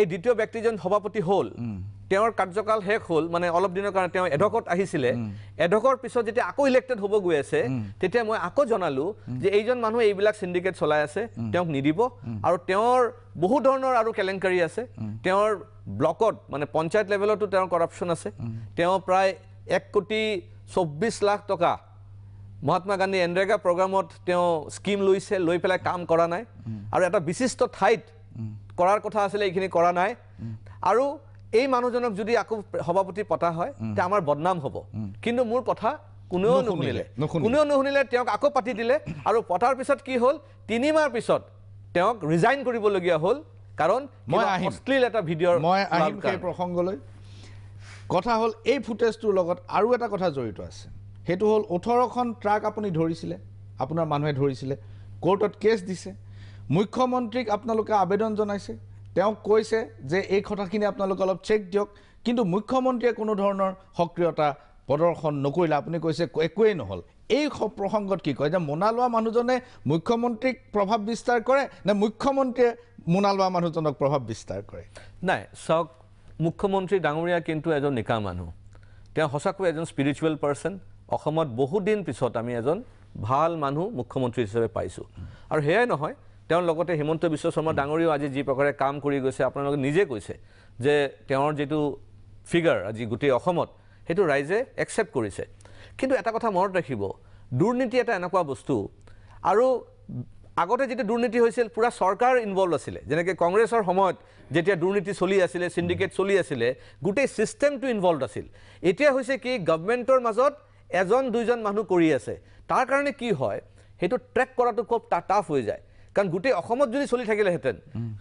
এই দ্বিতীয় ব্যক্তিজন সভাপতি হ'ল তেওঁৰ কাৰ্যকাল শেষ হ'ল মানে অলপ দিনৰ কাৰণে তেওঁ এডকত আহিছিলে এডকৰ পিছত যেতিয়া আকৌ ইলেক্টেড হ'ব গৈ আছে তেতিয়া মই আকৌ জনালোঁ যে এইজন মানুহে এইবিলাক চিণ্ডিকেট চলাই আছে তেওঁক নিদিব আৰু তেওঁৰ বহু ধৰণৰ আৰু কেলেংকাৰী আছে তেওঁৰ ব্লকত মানে পঞ্চায়ত লেভেলতো তেওঁৰ কৰাপশ্যন আছে তেওঁ প্ৰায় এক কোটি চৌব্বিছ লাখ টকা মহাত্মা গান্ধী এনৰেগা প্ৰগ্ৰামত তেওঁ স্কিম লৈছে লৈ পেলাই কাম কৰা নাই আৰু এটা বিশিষ্ট ঠাইত কৰাৰ কথা আছিলে এইখিনি কৰা নাই আৰু এই মানুহজনক যদি আকৌ সভাপতি পতা হয় তেতিয়া আমাৰ বদনাম হ'ব কিন্তু মোৰ কথা কোনেও নুশুনিলে কোনেও নুশুনিলে তেওঁক আকৌ পাতি দিলে আৰু পতাৰ পিছত কি হ'ল তিনিমাহৰ পিছত তেওঁক ৰিজাইন কৰিবলগীয়া হ'ল কাৰণ মই অশ্লীল এটা ভিডিঅ' মই আহিম সেই প্ৰসংগলৈ কথা হ'ল এই ফুটেজটোৰ লগত আৰু এটা কথা জড়িত আছে সেইটো হ'ল ওঠৰখন ট্ৰাক আপুনি ধৰিছিলে আপোনাৰ মানুহে ধৰিছিলে কোৰ্টত কেছ দিছে মুখ্যমন্ত্ৰীক আপোনালোকে আবেদন জনাইছে তেওঁক কৈছে যে এই কথাখিনি আপোনালোকে অলপ চেক দিয়ক কিন্তু মুখ্যমন্ত্ৰীয়ে কোনো ধৰণৰ সক্ৰিয়তা প্ৰদৰ্শন নকৰিলে আপুনি কৈছে একোৱেই নহ'ল এই প্ৰসংগত কি কয় যে মোনা লোৱা মানুহজনে মুখ্যমন্ত্ৰীক প্ৰভাৱ বিস্তাৰ কৰে নে মুখ্যমন্ত্ৰীয়ে মোনা লোৱা মানুহজনক প্ৰভাৱ বিস্তাৰ কৰে নাই চাওক মুখ্যমন্ত্ৰী ডাঙৰীয়া কিন্তু এজন নিকা মানুহ তেওঁ সঁচাকৈ এজন স্পিৰিচুৱেল পাৰ্চন অসমত বহুদিন পিছত আমি এজন ভাল মানুহ মুখ্যমন্ত্ৰী হিচাপে পাইছোঁ আৰু সেয়াই নহয় তেওঁৰ লগতে হিমন্ত বিশ্ব শৰ্মা ডাঙৰীয়াও আজি যি প্ৰকাৰে কাম কৰি গৈছে আপোনালোকে নিজে কৈছে যে তেওঁৰ যিটো ফিগাৰ আজি গোটেই অসমত সেইটো ৰাইজে একচেপ্ট কৰিছে কিন্তু এটা কথা মনত ৰাখিব দুৰ্নীতি এটা এনেকুৱা বস্তু আৰু আগতে যেতিয়া দুৰ্নীতি হৈছিল পূৰা চৰকাৰ ইনভলভ আছিলে যেনেকৈ কংগ্ৰেছৰ সময়ত যেতিয়া দুৰ্নীতি চলি আছিলে চিণ্ডিকেট চলি আছিলে গোটেই ছিষ্টেমটো ইনভলভ আছিল এতিয়া হৈছে কি গভমেণ্টৰ মাজত এজন দুজন মানুহ কৰি আছে তাৰ কাৰণে কি হয় সেইটো ট্ৰেক কৰাটো খুব টাফ হৈ যায় কাৰণ গোটেই অসমত যদি চলি থাকিলেহেঁতেন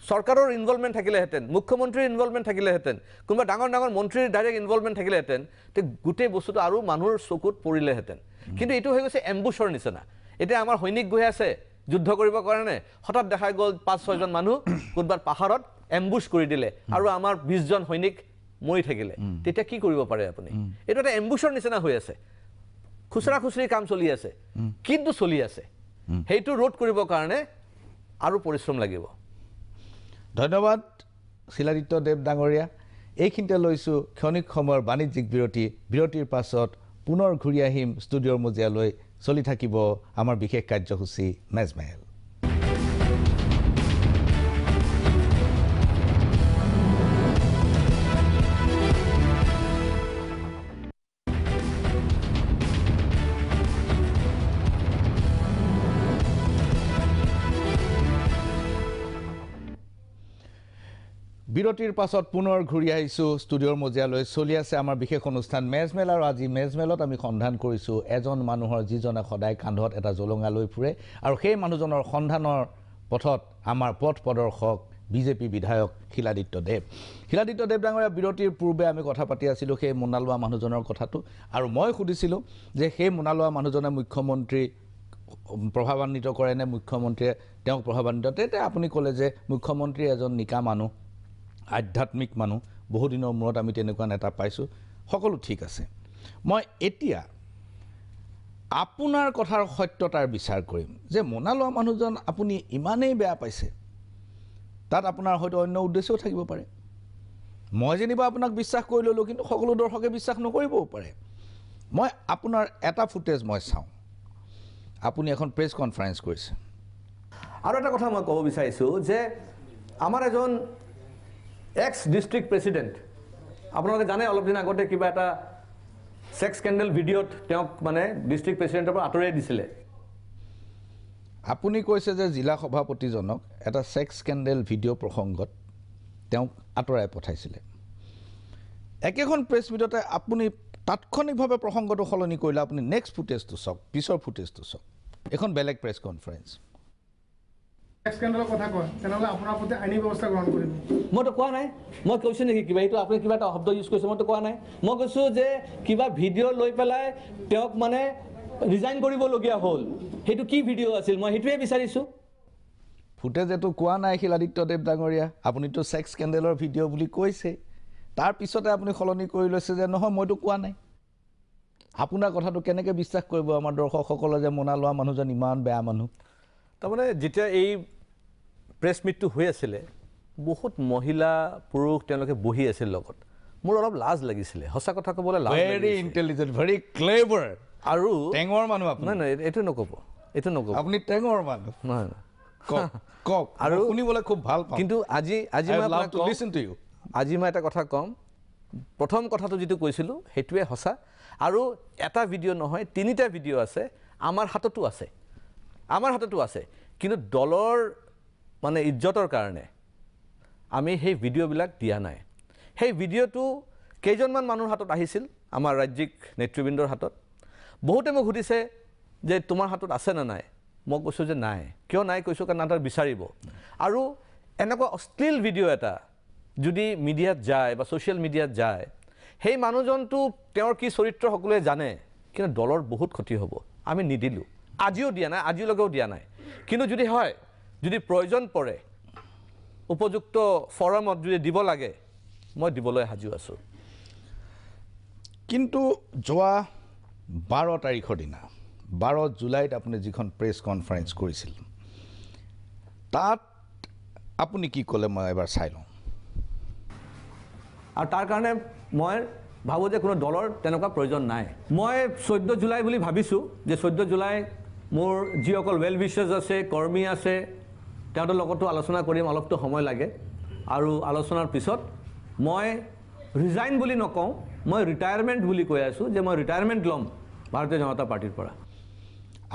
চৰকাৰৰ ইনভলভমেণ্ট থাকিলেহেঁতেন মুখ্যমন্ত্ৰীৰ ইনভলভমেণ্ট থাকিলেহেঁতেন কোনোবা ডাঙৰ ডাঙৰ মন্ত্ৰীৰ ডাইৰেক্ট ইনভলভমেণ্ট থাকিলেহেঁতেন তে গোটেই বস্তুটো আৰু মানুহৰ চকুত পৰিলেহেঁতেন কিন্তু এইটো হৈ গৈছে এম্বুছৰ নিচিনা এতিয়া আমাৰ সৈনিক গৈ আছে যুদ্ধ কৰিবৰ কাৰণে হঠাৎ দেখা গ'ল পাঁচ ছয়জন মানুহ কোনোবা পাহাৰত এম্বুচ কৰি দিলে আৰু আমাৰ বিশজন সৈনিক মৰি থাকিলে তেতিয়া কি কৰিব পাৰে আপুনি এইটো এটা এম্বুচৰ নিচিনা হৈ আছে খুচুৰা খুচুৰি কাম চলি আছে কিন্তু চলি আছে সেইটো ৰোধ কৰিবৰ কাৰণে আৰু পৰিশ্ৰম লাগিব ধন্যবাদ শিলাদিত্য দেৱ ডাঙৰীয়া এইখিনিতে লৈছোঁ ক্ষণিক সময়ৰ বাণিজ্যিক বিৰতি বিৰতিৰ পাছত পুনৰ ঘূৰি আহিম ষ্টুডিঅ'ৰ মজিয়ালৈ চলি থাকিব আমাৰ বিশেষ কাৰ্যসূচী মেজমেহেল বিৰতিৰ পাছত পুনৰ ঘূৰি আহিছোঁ ষ্টুডিঅ'ৰ মজিয়ালৈ চলি আছে আমাৰ বিশেষ অনুষ্ঠান মেজমেল আৰু আজি মেজমেলত আমি সন্ধান কৰিছোঁ এজন মানুহৰ যিজনে সদায় কান্ধত এটা জলঙা লৈ ফুৰে আৰু সেই মানুহজনৰ সন্ধানৰ পথত আমাৰ পথ প্ৰদৰ্শক বিজেপি বিধায়ক শিলাদিত্য দেৱ শিলাদিত্য দেৱ ডাঙৰীয়া বিৰতিৰ পূৰ্বে আমি কথা পাতি আছিলোঁ সেই মোনালোৱা মানুহজনৰ কথাটো আৰু মই সুধিছিলোঁ যে সেই মোনালোৱা মানুহজনে মুখ্যমন্ত্ৰী প্ৰভাৱান্বিত কৰেনে মুখ্যমন্ত্ৰীয়ে তেওঁক প্ৰভাৱান্বিত তেতিয়া আপুনি ক'লে যে মুখ্যমন্ত্ৰী এজন নিকা মানুহ আধ্যাত্মিক মানুহ বহুদিনৰ মূৰত আমি তেনেকুৱা নেতা পাইছোঁ সকলো ঠিক আছে মই এতিয়া আপোনাৰ কথাৰ সত্যতাৰ বিচাৰ কৰিম যে মনা লোৱা মানুহজন আপুনি ইমানেই বেয়া পাইছে তাত আপোনাৰ হয়তো অন্য উদ্দেশ্যও থাকিব পাৰে মই যেনিবা আপোনাক বিশ্বাস কৰি ল'লোঁ কিন্তু সকলো দৰ্শকে বিশ্বাস নকৰিবও পাৰে মই আপোনাৰ এটা ফুটেজ মই চাওঁ আপুনি এখন প্ৰেছ কনফাৰেঞ্চ কৰিছে আৰু এটা কথা মই ক'ব বিচাৰিছোঁ যে আমাৰ এজন এক্স ডিষ্ট্ৰিক্ট প্ৰেচিডেণ্ট আপোনালোকে জানে অলপ দিন আগতে কিবা এটা ছেক্স স্কেণ্ডেল ভিডিঅ'ত তেওঁক মানে ডিষ্ট্ৰিক্ট প্ৰেচিডেণ্টৰ পৰা আঁতৰাই দিছিলে আপুনি কৈছে যে জিলা সভাপতিজনক এটা ছেক্স স্কেণ্ডেল ভিডিঅ' প্ৰসংগত তেওঁক আঁতৰাই পঠাইছিলে একেখন প্ৰেছ মিটতে আপুনি তাৎক্ষণিকভাৱে প্ৰসংগটো সলনি কৰিলে আপুনি নেক্সট ফুটেজটো চাওক পিছৰ ফুটেজটো চাওক এখন বেলেগ প্ৰেছ কনফাৰেঞ্চ মইতো কোৱা নাই মই কৈছো নেকি কিবা এইটো আপুনি কিবা এটা শব্দ ইউজ কৰিছে মইতো কোৱা নাই মই কৈছো যে কিবা ভিডিঅ' লৈ পেলাই তেওঁক মানে ৰিজাইন কৰিবলগীয়া হ'ল সেইটো কি ভিডিঅ' আছিল মই সেইটোৱে বিচাৰিছোঁ ফুটেজ এইটো কোৱা নাই আহিল আদিত্য দেৱ ডাঙৰীয়া আপুনিতো ছেক্স স্কেণ্ডেলৰ ভিডিঅ' বুলি কৈছে তাৰপিছতে আপুনি সলনি কৰি লৈছে যে নহয় মইতো কোৱা নাই আপোনাৰ কথাটো কেনেকৈ বিশ্বাস কৰিব আমাৰ দৰ্শকসকলে যে মনা লোৱা মানুহজন ইমান বেয়া মানুহ তাৰমানে যেতিয়া এই প্ৰেছ মিটটো হৈ আছিলে বহুত মহিলা পুৰুষ তেওঁলোকে বহি আছিল লগত মোৰ অলপ লাজ লাগিছিলে সঁচা কথা ক'বলৈ ভেৰি আৰু টেঙৰ মানুহ নাই নাই এইটো নক'ব এইটো নক'ব আপুনি টেঙৰ মানুহ নহয় কওক আৰু শুনিবলৈ খুব ভাল পাওঁ কিন্তু আজি আজি মই আজি মই এটা কথা ক'ম প্ৰথম কথাটো যিটো কৈছিলোঁ সেইটোৱে সঁচা আৰু এটা ভিডিঅ' নহয় তিনিটা ভিডিঅ' আছে আমাৰ হাততো আছে আমাৰ হাততো আছে কিন্তু দলৰ মানে ইজ্জতৰ কাৰণে আমি সেই ভিডিঅ'বিলাক দিয়া নাই সেই ভিডিঅ'টো কেইজনমান মানুহৰ হাতত আহিছিল আমাৰ ৰাজ্যিক নেতৃবৃন্দৰ হাতত বহুতে মোক সুধিছে যে তোমাৰ হাতত আছে নে নাই মই কৈছোঁ যে নাই কিয় নাই কৈছোঁ কাৰণ নাটক বিচাৰিব আৰু এনেকুৱা অশ্লীল ভিডিঅ' এটা যদি মিডিয়াত যায় বা ছ'চিয়েল মিডিয়াত যায় সেই মানুহজনটো তেওঁৰ কি চৰিত্ৰ সকলোৱে জানে কিন্তু দলৰ বহুত ক্ষতি হ'ব আমি নিদিলোঁ আজিও দিয়া নাই আজিলৈকেও দিয়া নাই কিন্তু যদি হয় যদি প্ৰয়োজন পৰে উপযুক্ত ফৰমত যদি দিব লাগে মই দিবলৈ সাজু আছোঁ কিন্তু যোৱা বাৰ তাৰিখৰ দিনা বাৰ জুলাইত আপুনি যিখন প্ৰেছ কনফাৰেঞ্চ কৰিছিল তাত আপুনি কি ক'লে মই এবাৰ চাই লওঁ আৰু তাৰ কাৰণে মই ভাবোঁ যে কোনো দলৰ তেনেকুৱা প্ৰয়োজন নাই মই চৈধ্য জুলাই বুলি ভাবিছোঁ যে চৈধ্য জুলাই মোৰ যিসকল ৱেল উইচেছ আছে কৰ্মী আছে তেওঁৰ লগতো আলোচনা কৰিম অলপতো সময় লাগে আৰু আলোচনাৰ পিছত মই ৰিজাইন বুলি নকওঁ মই ৰিটায়াৰমেণ্ট বুলি কৈ আছোঁ যে মই ৰিটায়াৰমেণ্ট ল'ম ভাৰতীয় জনতা পাৰ্টীৰ পৰা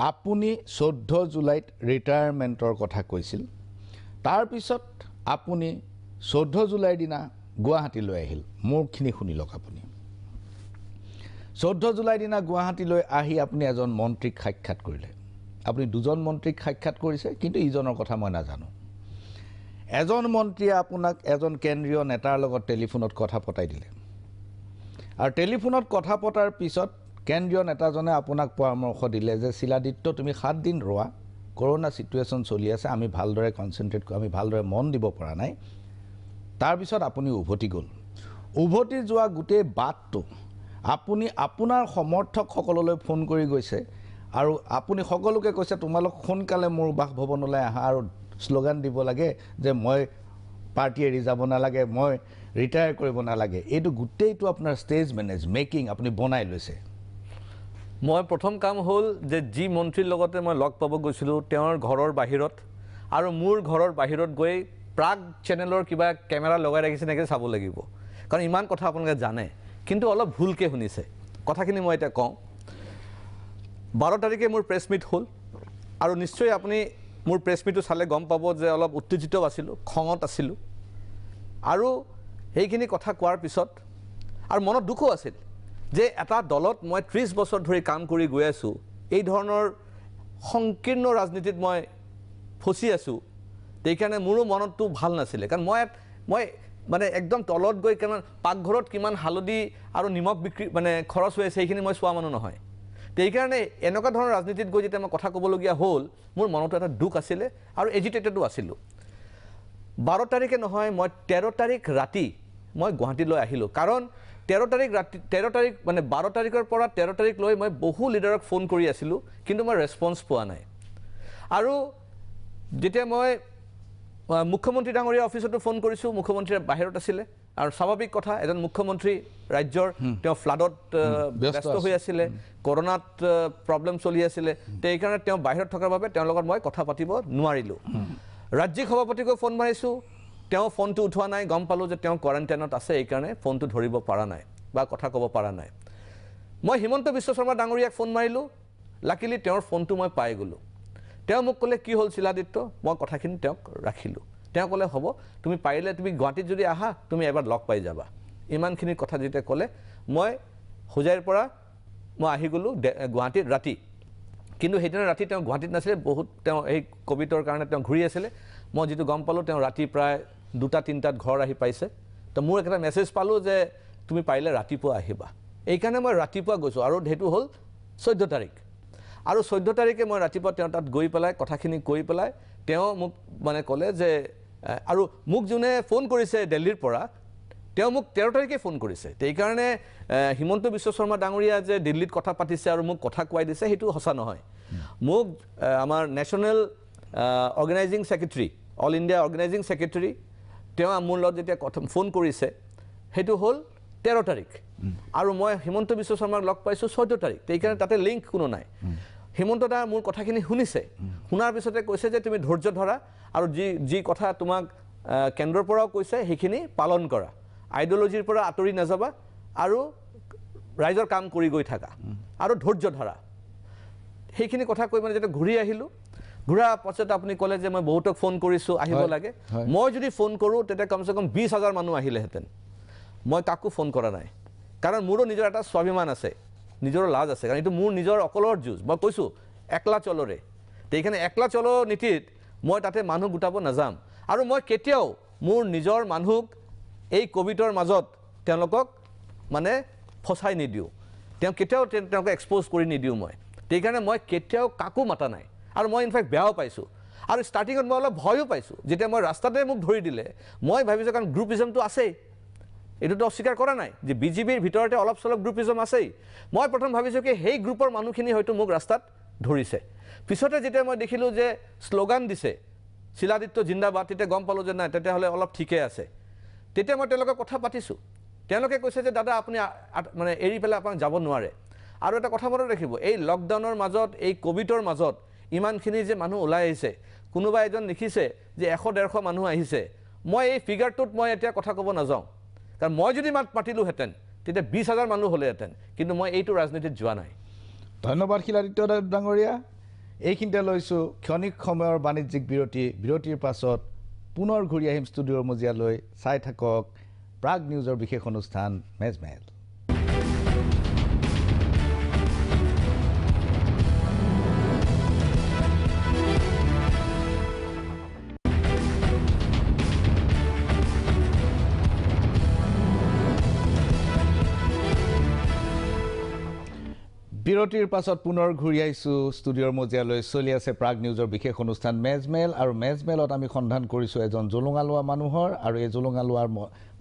আপুনি চৈধ্য জুলাইত ৰিটায়াৰমেণ্টৰ কথা কৈছিল তাৰপিছত আপুনি চৈধ্য জুলাইৰ দিনা গুৱাহাটীলৈ আহিল মোৰখিনি শুনি লওক আপুনি চৈধ্য জুলাইৰ দিনা গুৱাহাটীলৈ আহি আপুনি এজন মন্ত্ৰীক সাক্ষাৎ কৰিলে আপুনি দুজন মন্ত্ৰীক সাক্ষাৎ কৰিছে কিন্তু ইজনৰ কথা মই নাজানো এজন মন্ত্ৰীয়ে আপোনাক এজন কেন্দ্ৰীয় নেতাৰ লগত টেলিফোনত কথা পতাই দিলে আৰু টেলিফোনত কথা পতাৰ পিছত কেন্দ্ৰীয় নেতাজনে আপোনাক পৰামৰ্শ দিলে যে শিলাদিত্য তুমি সাতদিন ৰোৱা কৰোণা চিটুৱেশ্যন চলি আছে আমি ভালদৰে কনচেনট্ৰেট কৰোঁ আমি ভালদৰে মন দিব পৰা নাই তাৰপিছত আপুনি উভতি গ'ল উভতি যোৱা গোটেই বাটটো আপুনি আপোনাৰ সমৰ্থকসকললৈ ফোন কৰি গৈছে আৰু আপুনি সকলোকে কৈছে তোমালোক সোনকালে মোৰ বাসভৱনলৈ আহা আৰু শ্লোগান দিব লাগে যে মই পাৰ্টি এৰি যাব নালাগে মই ৰিটায়াৰ কৰিব নালাগে এইটো গোটেইটো আপোনাৰ ষ্টেজ মেনেজ মেকিং আপুনি বনাই লৈছে মই প্ৰথম কাম হ'ল যে যি মন্ত্ৰীৰ লগতে মই লগ পাব গৈছিলোঁ তেওঁৰ ঘৰৰ বাহিৰত আৰু মোৰ ঘৰৰ বাহিৰত গৈ প্ৰাগ চেনেলৰ কিবা কেমেৰা লগাই ৰাখিছে নেকি চাব লাগিব কাৰণ ইমান কথা আপোনালোকে জানে কিন্তু অলপ ভুলকৈ শুনিছে কথাখিনি মই এতিয়া কওঁ বাৰ তাৰিখে মোৰ প্ৰেছ মিট হ'ল আৰু নিশ্চয় আপুনি মোৰ প্ৰেছ মিটটো চালে গম পাব যে অলপ উত্তেজিত আছিলোঁ খঙত আছিলোঁ আৰু সেইখিনি কথা কোৱাৰ পিছত আৰু মনত দুখো আছিল যে এটা দলত মই ত্ৰিছ বছৰ ধৰি কাম কৰি গৈ আছোঁ এই ধৰণৰ সংকীৰ্ণ ৰাজনীতিত মই ফচি আছোঁ সেইকাৰণে মোৰো মনতটো ভাল নাছিলে কাৰণ মই মই মানে একদম তলত গৈ কাৰণ পাকঘৰত কিমান হালধি আৰু নিমখ বিক্ৰী মানে খৰচ হৈ আছে সেইখিনি মই চোৱা মানুহ নহয় সেইকাৰণে এনেকুৱা ধৰণৰ ৰাজনীতিত গৈ যেতিয়া মই কথা ক'বলগীয়া হ'ল মোৰ মনতো এটা দুখ আছিলে আৰু এজিটেটেডো আছিলোঁ বাৰ তাৰিখে নহয় মই তেৰ তাৰিখ ৰাতি মই গুৱাহাটীলৈ আহিলোঁ কাৰণ তেৰ তাৰিখ ৰাতি তেৰ তাৰিখ মানে বাৰ তাৰিখৰ পৰা তেৰ তাৰিখ লৈ মই বহু লিডাৰক ফোন কৰি আছিলোঁ কিন্তু মই ৰেচপন্স পোৱা নাই আৰু যেতিয়া মই মুখ্যমন্ত্ৰী ডাঙৰীয়া অফিচতো ফোন কৰিছোঁ মুখ্যমন্ত্ৰীৰ বাহিৰত আছিলে আৰু স্বাভাৱিক কথা এজন মুখ্যমন্ত্ৰী ৰাজ্যৰ তেওঁ ফ্লাডত ব্যস্ত হৈ আছিলে কৰোণাত প্ৰব্লেম চলি আছিলে তেওঁ বাহিৰত থকাৰ বাবে তেওঁৰ লগত মই কথা পাতিব নোৱাৰিলোঁ ৰাজ্যিক সভাপতিক ফোন মাৰিছোঁ তেওঁ ফোনটো উঠোৱা নাই গম পালোঁ যে তেওঁ কোৱাৰেণ্টাইনত আছে এইকাৰণে ফোনটো ধৰিব পৰা নাই বা কথা কব পৰা নাই মই হিমন্ত বিশ্ব শৰ্মা ডাঙৰীয়াক ফোন মাৰিলোঁ লাকিলি তেওঁৰ ফোনটো মই পাই গ'লোঁ তেওঁ মোক কলে কি হল শিলাদিত্য মই কথাখিনি তেওঁক ৰাখিলোঁ তেওঁ ক'লে হ'ব তুমি পাৰিলে তুমি গুৱাহাটীত যদি আহা তুমি এবাৰ লগ পাই যাবা ইমানখিনি কথা যেতিয়া ক'লে মই হোজাইৰ পৰা মই আহি গ'লোঁ গুৱাহাটীত ৰাতি কিন্তু সেইদিনা ৰাতি তেওঁ গুৱাহাটীত নাছিলে বহুত তেওঁ এই ক'ভিডৰ কাৰণে তেওঁ ঘূৰি আছিলে মই যিটো গম পালোঁ তেওঁ ৰাতি প্ৰায় দুটা তিনিটাত ঘৰ আহি পাইছে তো মোৰ একেটা মেছেজ পালোঁ যে তুমি পাৰিলে ৰাতিপুৱা আহিবা এইকাৰণে মই ৰাতিপুৱা গৈছোঁ আৰু সেইটো হ'ল চৈধ্য তাৰিখ আৰু চৈধ্য তাৰিখে মই ৰাতিপুৱা তেওঁ তাত গৈ পেলাই কথাখিনি কৈ পেলাই তেওঁ মোক মানে ক'লে যে আৰু মোক যোনে ফোন কৰিছে দিল্লীৰ পৰা তেওঁ মোক তেৰ তাৰিখে ফোন কৰিছে সেইকাৰণে হিমন্ত বিশ্ব শৰ্মা ডাঙৰীয়া যে দিল্লীত কথা পাতিছে আৰু মোক কথা কোৱাই দিছে সেইটো সঁচা নহয় মোক আমাৰ national organising secretary all India organising secretary তেওঁ মোৰ লগত যেতিয়া কথা ফোন কৰিছে সেইটো হ'ল তেৰ তাৰিখ আৰু মই হিমন্ত বিশ্ব শৰ্মাক লগ পাইছোঁ চৈধ্য তাৰিখ সেইকাৰণে তাতে লিংক কোনো নাই হিমন্ত দা মোৰ কথাখিনি শুনিছে শুনাৰ পিছতে কৈছে যে তুমি ধৈৰ্য ধৰা আৰু যি যি কথা তোমাক কেন্দ্ৰৰ পৰাও কৈছে সেইখিনি পালন কৰা আইডিঅলজিৰ পৰা আঁতৰি নাযাবা আৰু ৰাইজৰ কাম কৰি গৈ থাকা আৰু ধৈৰ্য ধৰা সেইখিনি কথা কৈ মানে যেতিয়া ঘূৰি আহিলোঁ ঘূৰা পাছত আপুনি ক'লে যে মই বহুতক ফোন কৰিছোঁ আহিব লাগে মই যদি ফোন কৰোঁ তেতিয়া কমচে কম বিছ হাজাৰ মানুহ আহিলেহেঁতেন মই কাকো ফোন কৰা নাই কাৰণ মোৰো নিজৰ এটা স্বাভিমান আছে নিজৰ লাজ আছে কাৰণ এইটো মোৰ নিজৰ অকলৰ যুঁজ মই কৈছোঁ একলা চলৰে এইখানে একলা চলো নীতিত মই তাতে মানুহ গোটাব নাযাম আৰু মই কেতিয়াও মোৰ নিজৰ মানুহক এই কভিডৰ মাজত তেওঁলোকক মানে ফচাই নিদিওঁ তেওঁ কেতিয়াও তেওঁলোকে এক্সপ'জ কৰি নিদিওঁ মই সেইকাৰণে মই কেতিয়াও কাকো মতা নাই আৰু মই ইনফেক্ট বেয়াও পাইছোঁ আৰু ষ্টাৰ্টিঙত মই অলপ ভয়ো পাইছোঁ যেতিয়া মই ৰাস্তাতে মোক ধৰি দিলে মই ভাবিছোঁ কাৰণ গ্ৰুপিজমটো আছেই এইটোতো অস্বীকাৰ কৰা নাই যে বিজেপিৰ ভিতৰতে অলপ চলপ গ্ৰুপিজম আছেই মই প্ৰথম ভাবিছোঁ কি সেই গ্ৰুপৰ মানুহখিনি হয়তো মোক ৰাস্তাত ধৰিছে পিছতে যেতিয়া মই দেখিলোঁ যে শ্লোগান দিছে শিলাদিত্য জিন্দাবাদ তেতিয়া গম পালোঁ যে নাই তেতিয়াহ'লে অলপ ঠিকে আছে তেতিয়া মই তেওঁলোকে কথা পাতিছোঁ তেওঁলোকে কৈছে যে দাদা আপুনি মানে এৰি পেলাই আপোনাক যাব নোৱাৰে আৰু এটা কথা মনত ৰাখিব এই লকডাউনৰ মাজত এই ক'ভিডৰ মাজত ইমানখিনি যে মানুহ ওলাই আহিছে কোনোবা এজন লিখিছে যে এশ ডেৰশ মানুহ আহিছে মই এই ফিগাৰটোত মই এতিয়া কথা ক'ব নাযাওঁ কাৰণ মই যদি মাত পাতিলোহেঁতেন তেতিয়া বিছ হাজাৰ মানুহ হ'লেহেঁতেন কিন্তু মই এইটো ৰাজনীতিত যোৱা নাই ধন্যবাদ শিলাদিত্য ডাঙৰীয়া এইখিনিতে লৈছোঁ ক্ষণিক সময়ৰ বাণিজ্যিক বিৰতি বিৰতিৰ পাছত পুনৰ ঘূৰি আহিম ষ্টুডিঅ'ৰ মজিয়ালৈ চাই থাকক প্ৰাগ নিউজৰ বিশেষ অনুষ্ঠান মেজমেল বিৰতিৰ পাছত পুনৰ ঘূৰি আহিছোঁ ষ্টুডিঅ'ৰ মজিয়ালৈ চলি আছে প্ৰাগ নিউজৰ বিশেষ অনুষ্ঠান মেজমেল আৰু মেজমেলত আমি সন্ধান কৰিছোঁ এজন জোলোঙা লোৱা মানুহৰ আৰু এই জোলোঙা লোৱাৰ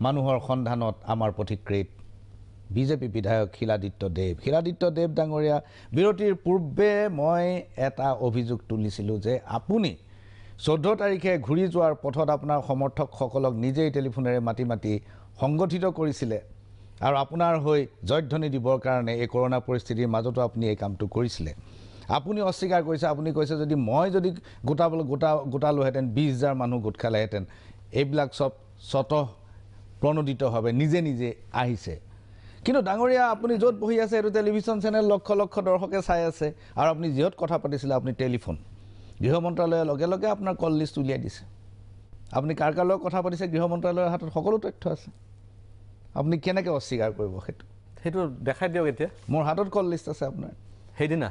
মানুহৰ সন্ধানত আমাৰ পথিকৃত বিজেপি বিধায়ক শিলাদিত্য দেৱ শিলাদিত্য দেৱ ডাঙৰীয়া বিৰতিৰ পূৰ্বে মই এটা অভিযোগ তুলিছিলোঁ যে আপুনি চৈধ্য তাৰিখে ঘূৰি যোৱাৰ পথত আপোনাৰ সমৰ্থকসকলক নিজেই টেলিফোনেৰে মাতি মাতি সংগঠিত কৰিছিলে আৰু আপোনাৰ হৈ জয়ধ্বনি দিবৰ কাৰণে এই কৰোণা পৰিস্থিতিৰ মাজতো আপুনি এই কামটো কৰিছিলে আপুনি অস্বীকাৰ কৰিছে আপুনি কৈছে যদি মই যদি গোটাবলৈ গোটা গোটালোহেঁতেন বিছ হাজাৰ মানুহ গোট খালেহেঁতেন এইবিলাক চব স্বত প্ৰণোদিতভাৱে নিজে নিজে আহিছে কিন্তু ডাঙৰীয়া আপুনি য'ত বহি আছে এইটো টেলিভিশ্যন চেনেল লক্ষ লক্ষ দৰ্শকে চাই আছে আৰু আপুনি যিহত কথা পাতিছিলে আপুনি টেলিফোন গৃহ মন্ত্ৰালয়ে লগে লগে আপোনাৰ কল লিষ্ট উলিয়াই দিছে আপুনি কাৰ কাৰ লগত কথা পাতিছে গৃহ মন্ত্ৰালয়ৰ হাতত সকলো তথ্য আছে আপুনি কেনেকৈ অস্বীকাৰ কৰিব সেইটো সেইটো দেখাই দিয়ক এতিয়া মোৰ হাতত কল লিষ্ট আছে আপোনাৰ সেইদিনা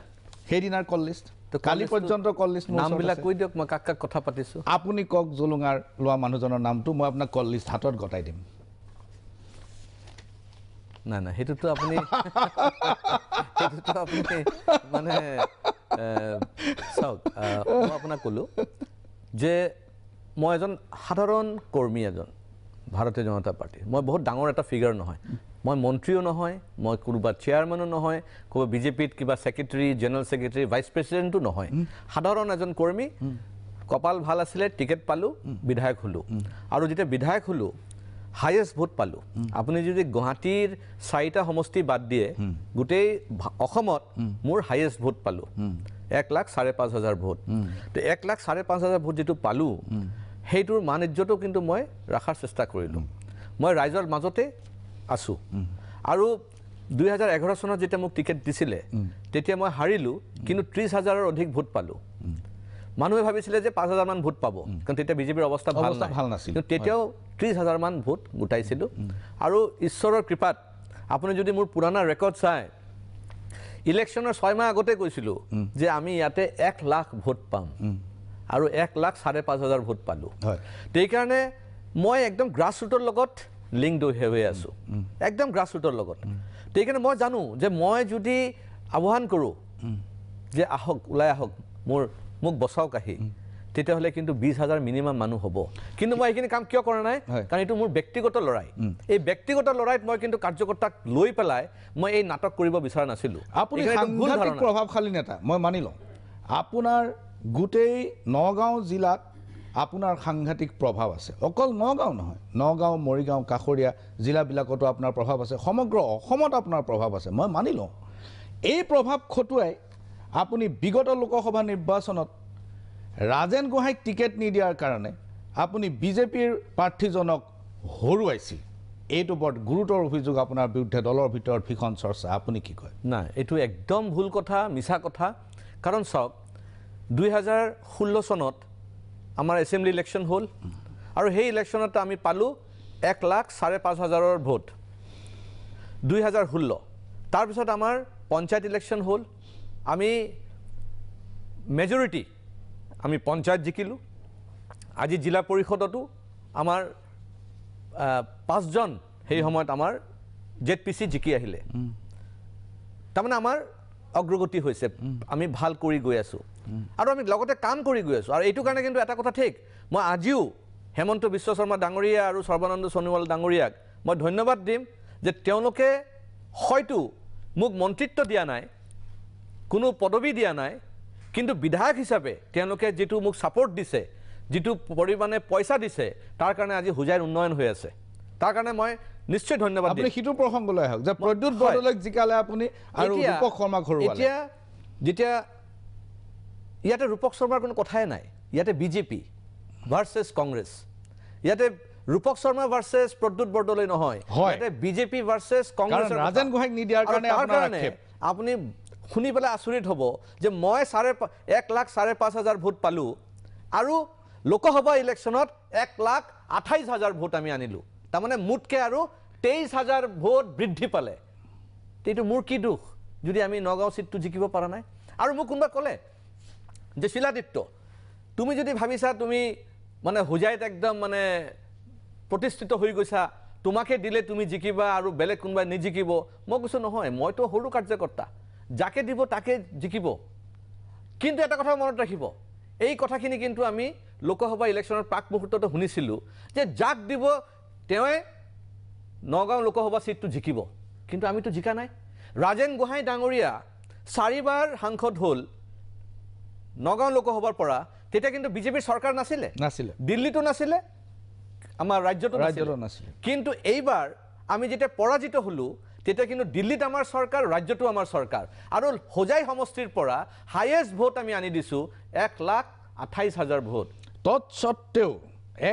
সেইদিনাৰ কল লিষ্ট তো কালি পৰ্যন্ত কল লিষ্ট নামবিলাক কৈ দিয়ক মই কাক কাক কথা পাতিছোঁ আপুনি কওক জোলোঙাৰ লোৱা মানুহজনৰ নামটো মই আপোনাক কল লিষ্ট হাতত গতাই দিম নাই নাই সেইটোতো আপুনি সেইটোতো আপুনি মানে চাওক মই আপোনাক ক'লোঁ যে মই এজন সাধাৰণ কৰ্মী এজন ভাৰতীয় জনতা পাৰ্টী মই বহুত ডাঙৰ এটা ফিগাৰ নহয় মই মন্ত্ৰীও নহয় মই কোনোবা চেয়াৰমেনো নহয় কোনোবা বিজেপিত কিবা ছেক্ৰেটেৰী জেনেৰেল ছেক্ৰেটেৰী ভাইচ প্ৰেচিডেণ্টো নহয় সাধাৰণ এজন কৰ্মী কপাল ভাল আছিলে টিকেট পালোঁ বিধায়ক হ'লোঁ আৰু যেতিয়া বিধায়ক হ'লোঁ হায়েষ্ট ভোট পালোঁ আপুনি যদি গুৱাহাটীৰ চাৰিটা সমষ্টি বাদ দিয়ে গোটেই অসমত মোৰ হায়েষ্ট ভোট পালোঁ এক লাখ চাৰে পাঁচ হাজাৰ ভোট এক লাখ চাৰে পাঁচ হাজাৰ ভোট যিটো পালোঁ সেইটোৰ মান ইজ্জতো কিন্তু মই ৰখাৰ চেষ্টা কৰিলোঁ মই ৰাইজৰ মাজতে আছোঁ আৰু দুই হাজাৰ এঘাৰ চনত যেতিয়া মোক টিকেট দিছিলে তেতিয়া মই হাৰিলোঁ কিন্তু ত্ৰিছ হাজাৰৰ অধিক ভোট পালোঁ মানুহে ভাবিছিলে যে পাঁচ হাজাৰমান ভোট পাব কাৰণ তেতিয়া বিজেপিৰ অৱস্থা ভাল ভাল নাছিল কিন্তু তেতিয়াও ত্ৰিছ হাজাৰমান ভোট গোটাইছিলোঁ আৰু ঈশ্বৰৰ কৃপাত আপুনি যদি মোৰ পুৰণা ৰেকৰ্ড চাই ইলেকশ্যনৰ ছয় মাহ আগতে কৈছিলোঁ যে আমি ইয়াতে এক লাখ ভোট পাম আৰু এক লাখ চাৰে পাঁচ হাজাৰ ভোট পালোঁ সেইকাৰণে মই একদম গ্ৰাছৰুটৰ লগত লিংক হৈ আছোঁ একদম গ্ৰাছৰুটৰ লগত সেইকাৰণে মই জানো যে মই যদি আহ্বান কৰোঁ যে আহক ওলাই আহক মোৰ মোক বচাওক আহি তেতিয়াহ'লে কিন্তু বিছ হাজাৰ মিনিমাম মানুহ হ'ব কিন্তু মই এইখিনি কাম কিয় কৰা নাই কাৰণ এইটো মোৰ ব্যক্তিগত লৰাই এই ব্যক্তিগত লৰাইত মই কিন্তু কাৰ্যকৰ্তাক লৈ পেলাই মই এই নাটক কৰিব বিচৰা নাছিলোঁ আপুনি প্ৰভাৱশালী নেতা মই মানি লওঁ আপোনাৰ গোটেই নগাঁও জিলাত আপোনাৰ সাংঘাতিক প্ৰভাৱ আছে অকল নগাঁও নহয় নগাঁও মৰিগাঁও কাষৰীয়া জিলাবিলাকতো আপোনাৰ প্ৰভাৱ আছে সমগ্ৰ অসমত আপোনাৰ প্ৰভাৱ আছে মই মানি লওঁ এই প্ৰভাৱ খটুৱাই আপুনি বিগত লোকসভা নিৰ্বাচনত ৰাজেন গোহাঁইক টিকেট নিদিয়াৰ কাৰণে আপুনি বিজেপিৰ প্ৰাৰ্থীজনক হৰুৱাইছিল এইটো বৰ গুৰুতৰ অভিযোগ আপোনাৰ বিৰুদ্ধে দলৰ ভিতৰত ভীষণ চৰ্চা আপুনি কি কয় নাই এইটো একদম ভুল কথা মিছা কথা কাৰণ চাওক দুহেজাৰ ষোল্ল চনত আমাৰ এছেম্বলি ইলেকশ্যন হ'ল আৰু সেই ইলেকশ্যনত আমি পালোঁ এক লাখ চাৰে পাঁচ হাজাৰৰ ভোট দুহেজাৰ ষোল্ল তাৰপিছত আমাৰ পঞ্চায়ত ইলেকশ্যন হ'ল আমি মেজৰিটি আমি পঞ্চায়ত জিকিলোঁ আজি জিলা পৰিষদতো আমাৰ পাঁচজন সেই সময়ত আমাৰ জেড পি চি জিকি আহিলে তাৰমানে আমাৰ অগ্ৰগতি হৈছে আমি ভাল কৰি গৈ আছোঁ আৰু আমি লগতে কাম কৰি গৈ আছোঁ আৰু এইটো কাৰণে কিন্তু এটা কথা ঠিক মই আজিও হেমন্ত বিশ্ব শৰ্মা ডাঙৰীয়া আৰু সৰ্বানন্দ সোণোৱাল ডাঙৰীয়াক মই ধন্যবাদ দিম যে তেওঁলোকে হয়তো মোক মন্ত্ৰিত্ব দিয়া নাই কোনো পদবী দিয়া নাই কিন্তু বিধায়ক হিচাপে তেওঁলোকে যিটো মোক ছাপৰ্ট দিছে যিটো পৰিমাণে পইচা দিছে তাৰ কাৰণে আজি হোজাইৰ উন্নয়ন হৈ আছে তাৰ কাৰণে মই নিশ্চয় ধন্যবাদ সেইটো প্ৰসংগলৈ আহক যে প্ৰদ্যুৎ বৰদলৈক জিকালে আপুনি আৰু এতিয়া যেতিয়া ইয়াতে ৰূপক শৰ্মাৰ কোনো কথাই নাই ইয়াতে বিজেপি ভাৰ্চেছ কংগ্ৰেছ ইয়াতে ৰূপক শৰ্মা ভাৰ্চেছ প্ৰদ্যুৎ বৰদলৈ নহয় ইয়াতে বিজেপি ভাৰ্সেস কংগ্ৰেস ৰাজেন গোহাইক নিদিয়াৰ কাৰণে আপনি শুনি পেলাই আচৰিত হব যে মই চাৰে এক লাখ চাৰে পাঁচ হাজাৰ ভোট পালোঁ আৰু লোকসভা ইলেকশ্যনত এক লাখ আঠাইছ হাজাৰ ভোট আমি আনিলোঁ তাৰমানে মুঠকে আৰু তেইছ হাজাৰ ভোট বৃদ্ধি পালে এইটো মোৰ কি দুখ যদি আমি নগাঁও সিটটো জিকিব পৰা নাই আৰু মোক কোনোবা ক'লে যে শিলাদিত্য তুমি যদি ভাবিছা তুমি মানে হোজাইত একদম মানে প্ৰতিষ্ঠিত হৈ গৈছা তোমাকে দিলে তুমি জিকিবা আৰু বেলেগ কোনোবাই নিজিকিব মই কৈছোঁ নহয় মইতো সৰু কাৰ্যকৰ্তা যাকে দিব তাকে জিকিব কিন্তু এটা কথা মনত ৰাখিব এই কথাখিনি কিন্তু আমি লোকসভা ইলেকশ্যনৰ প্ৰাক মুহূৰ্ততে শুনিছিলোঁ যে যাক দিব তেওঁৱে নগাঁও লোকসভা ছিটটো জিকিব কিন্তু আমিতো জিকা নাই ৰাজেন গোহাঁই ডাঙৰীয়া চাৰিবাৰ সাংসদ হ'ল নগাঁও লোকসভাৰ পৰা তেতিয়া কিন্তু বিজেপিৰ চৰকাৰ নাছিলে নাছিলে দিল্লীতো নাছিলে আমাৰ ৰাজ্যটো ৰাজ্যতো নাছিলে কিন্তু এইবাৰ আমি যেতিয়া পৰাজিত হ'লোঁ তেতিয়া কিন্তু দিল্লীত আমাৰ চৰকাৰ ৰাজ্যটো আমাৰ চৰকাৰ আৰু হোজাই সমষ্টিৰ পৰা হায়েষ্ট ভোট আমি আনি দিছোঁ এক লাখ আঠাইছ হাজাৰ ভোট তৎসত্ত্বেও